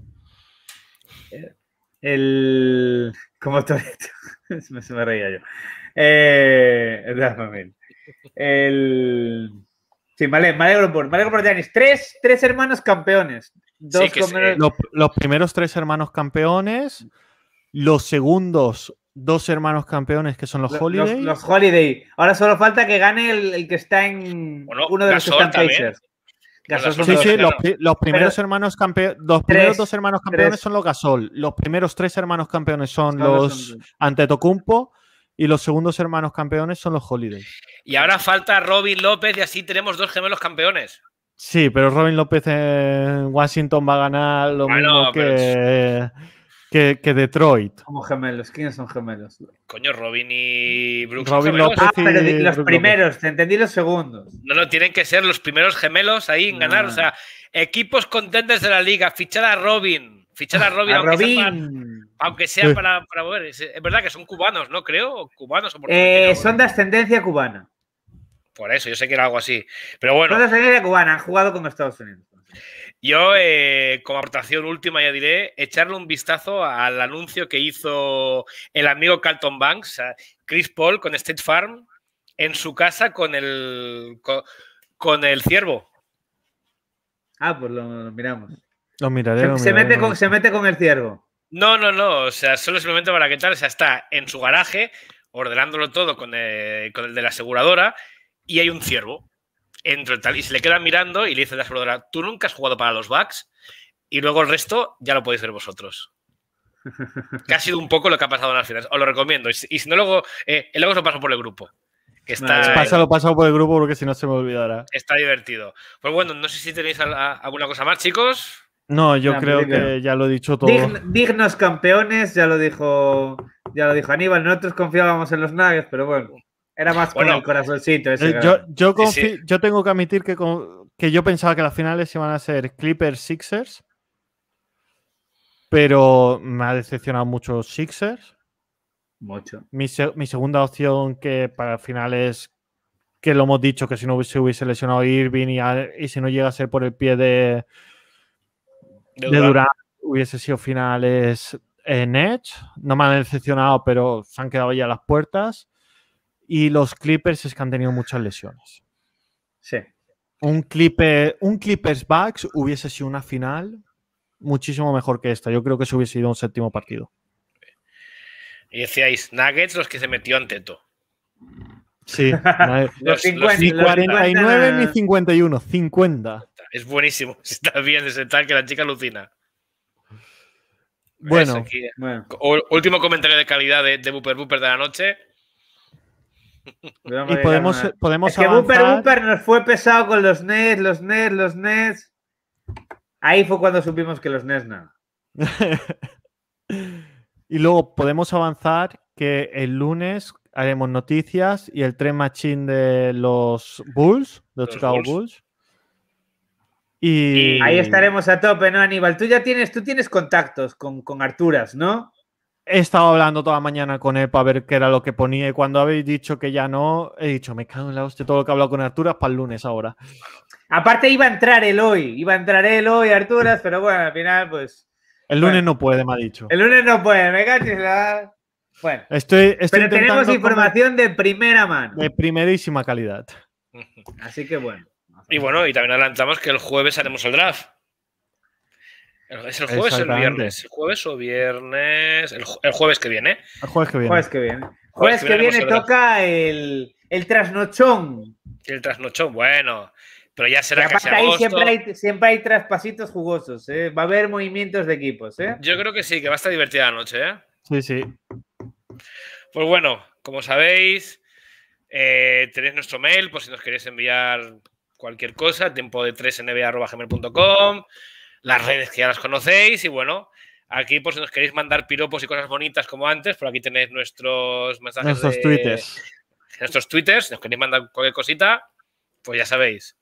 Eh, el. ¿Cómo esto (laughs) se me reía yo. Eh, el... Sí, Tres, hermanos campeones. Eh, los, primeros tres hermanos campeones, los segundos dos hermanos campeones que son los, Holiday. Los, Holiday. Ahora solo falta que gane el, que está en uno de los sí, sí, los, primeros hermanos campeones, los primeros dos hermanos campeones son los Gasol, los primeros tres hermanos campeones son, son los, Antetokounmpo, y los segundos hermanos campeones son los Holidays. Y ahora falta Robin López y así tenemos dos gemelos campeones. Sí, pero Robin López en Washington va a ganar lo mismo que, Detroit. Como gemelos, ¿quiénes son gemelos? Coño, Robin y Brooks. Robin López ah, los primeros, te entendí los segundos. No, no, tienen que ser los primeros gemelos ahí en ganar. O sea, equipos contentos de la liga, fichada a Robin. Fichar a Robin, aunque, Sea para, Es, verdad que son cubanos, ¿no? Creo, cubanos. O eh, son de ascendencia cubana. Por eso, yo sé que era algo así. Pero bueno. Son de ascendencia cubana, han jugado con Estados Unidos. Yo, eh, como aportación última, ya diré, echarle un vistazo al anuncio que hizo el amigo Carlton Banks, Chris Paul, con State Farm, en su casa con el, con, el ciervo. Ah, pues lo miramos. Se, mete con, se mete con el ciervo. No, no, no. O sea, solo simplemente para que tal, o sea, está en su garaje, ordenándolo todo con eh, el, de la aseguradora, y hay un ciervo. Entre tal, y se le queda mirando y le dice a la aseguradora: Tú nunca has jugado para los bucks y luego el resto ya lo podéis ver vosotros. que ha sido un poco lo que ha pasado en las finales. Os lo recomiendo. Y, si no, luego, eh, luego se lo paso por el grupo. Que está, pásalo, por el grupo porque si no se me olvidará. Está divertido. Pues bueno, no sé si tenéis alguna cosa más, chicos. No, yo creo que ya lo he dicho todo. dignos campeones, ya lo dijo, ya lo dijo Aníbal. Nosotros confiábamos en los Nuggets, pero bueno, era más con el corazoncito. Eh, yo, yo, tengo que admitir que, yo pensaba que las finales iban a ser Clippers Sixers, pero me ha decepcionado mucho Sixers. Mucho. Mi, segunda opción que para finales que lo hemos dicho que si no se hubiese lesionado Irving y, y si no llega a ser por el pie de de Durán. hubiese sido finales en Edge. No me han decepcionado, pero se han quedado ya las puertas. Y los Clippers es que han tenido muchas lesiones. Sí. Un, un Clippers Bucks hubiese sido una final muchísimo mejor que esta. Yo creo que se hubiese sido un séptimo partido. Y decíais, Nuggets los que se metió en teto. Sí. (laughs) ni 49 ni 51, 50. Es buenísimo. (laughs) Está bien ese tal que la chica alucina. Bueno, último comentario de calidad de, de Booper Booper de la noche. Y podemos, podemos que Booper Booper nos fue pesado con los Nes los Nes, los Nes Ahí fue cuando supimos que los Nes nada. (laughs) y luego podemos avanzar que el lunes haremos noticias y el tren machine de los Bulls, de los, Chicago Bulls. Y... ahí estaremos a tope, ¿no, Aníbal? Tú ya tienes, tú tienes contactos con, con Arturas, ¿no? He estado hablando toda mañana con él para ver qué era lo que ponía y cuando habéis dicho que ya no, he dicho, me cago en la hostia, todo lo que he hablado con Arturas para el lunes ahora. Aparte iba a entrar él hoy, iba a entrar él hoy, Arturas, pero bueno, al final pues... El lunes no puede, me ha dicho. El lunes no puede, me cago la... Bueno, pero tenemos información de primera mano. De primerísima calidad. Así que bueno. Y bueno, y también adelantamos que el jueves haremos el draft. ¿Es el jueves o el viernes? ¿El jueves o viernes? El, jueves que viene. El jueves que viene. Jueves Jueves que viene, toca el, trasnochón. El trasnochón, bueno. Pero ya será que ahí siempre hay, siempre hay traspasitos jugosos. ¿eh? Va a haber movimientos de equipos. ¿eh? Yo creo que sí, que va a estar divertida la noche. ¿eh? Sí, sí. Pues bueno, como sabéis, eh, tenéis nuestro mail por si nos queréis enviar cualquier cosa, tiempo de 3 nba.gmail.com, las redes que ya las conocéis y bueno, aquí por si nos queréis mandar piropos y cosas bonitas como antes, por aquí tenéis nuestros mensajes. Nuestros de, twitters. Nuestros twitters, si nos queréis mandar cualquier cosita, pues ya sabéis.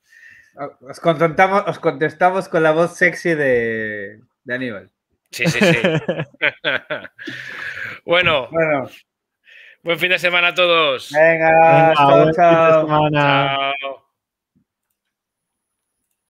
Ah, os, contestamos, os contestamos con la voz sexy de, de Aníbal. Sí, sí, sí. (laughs) (laughs) bueno. bueno. Buen fin de semana a todos. Venga, chao, chao.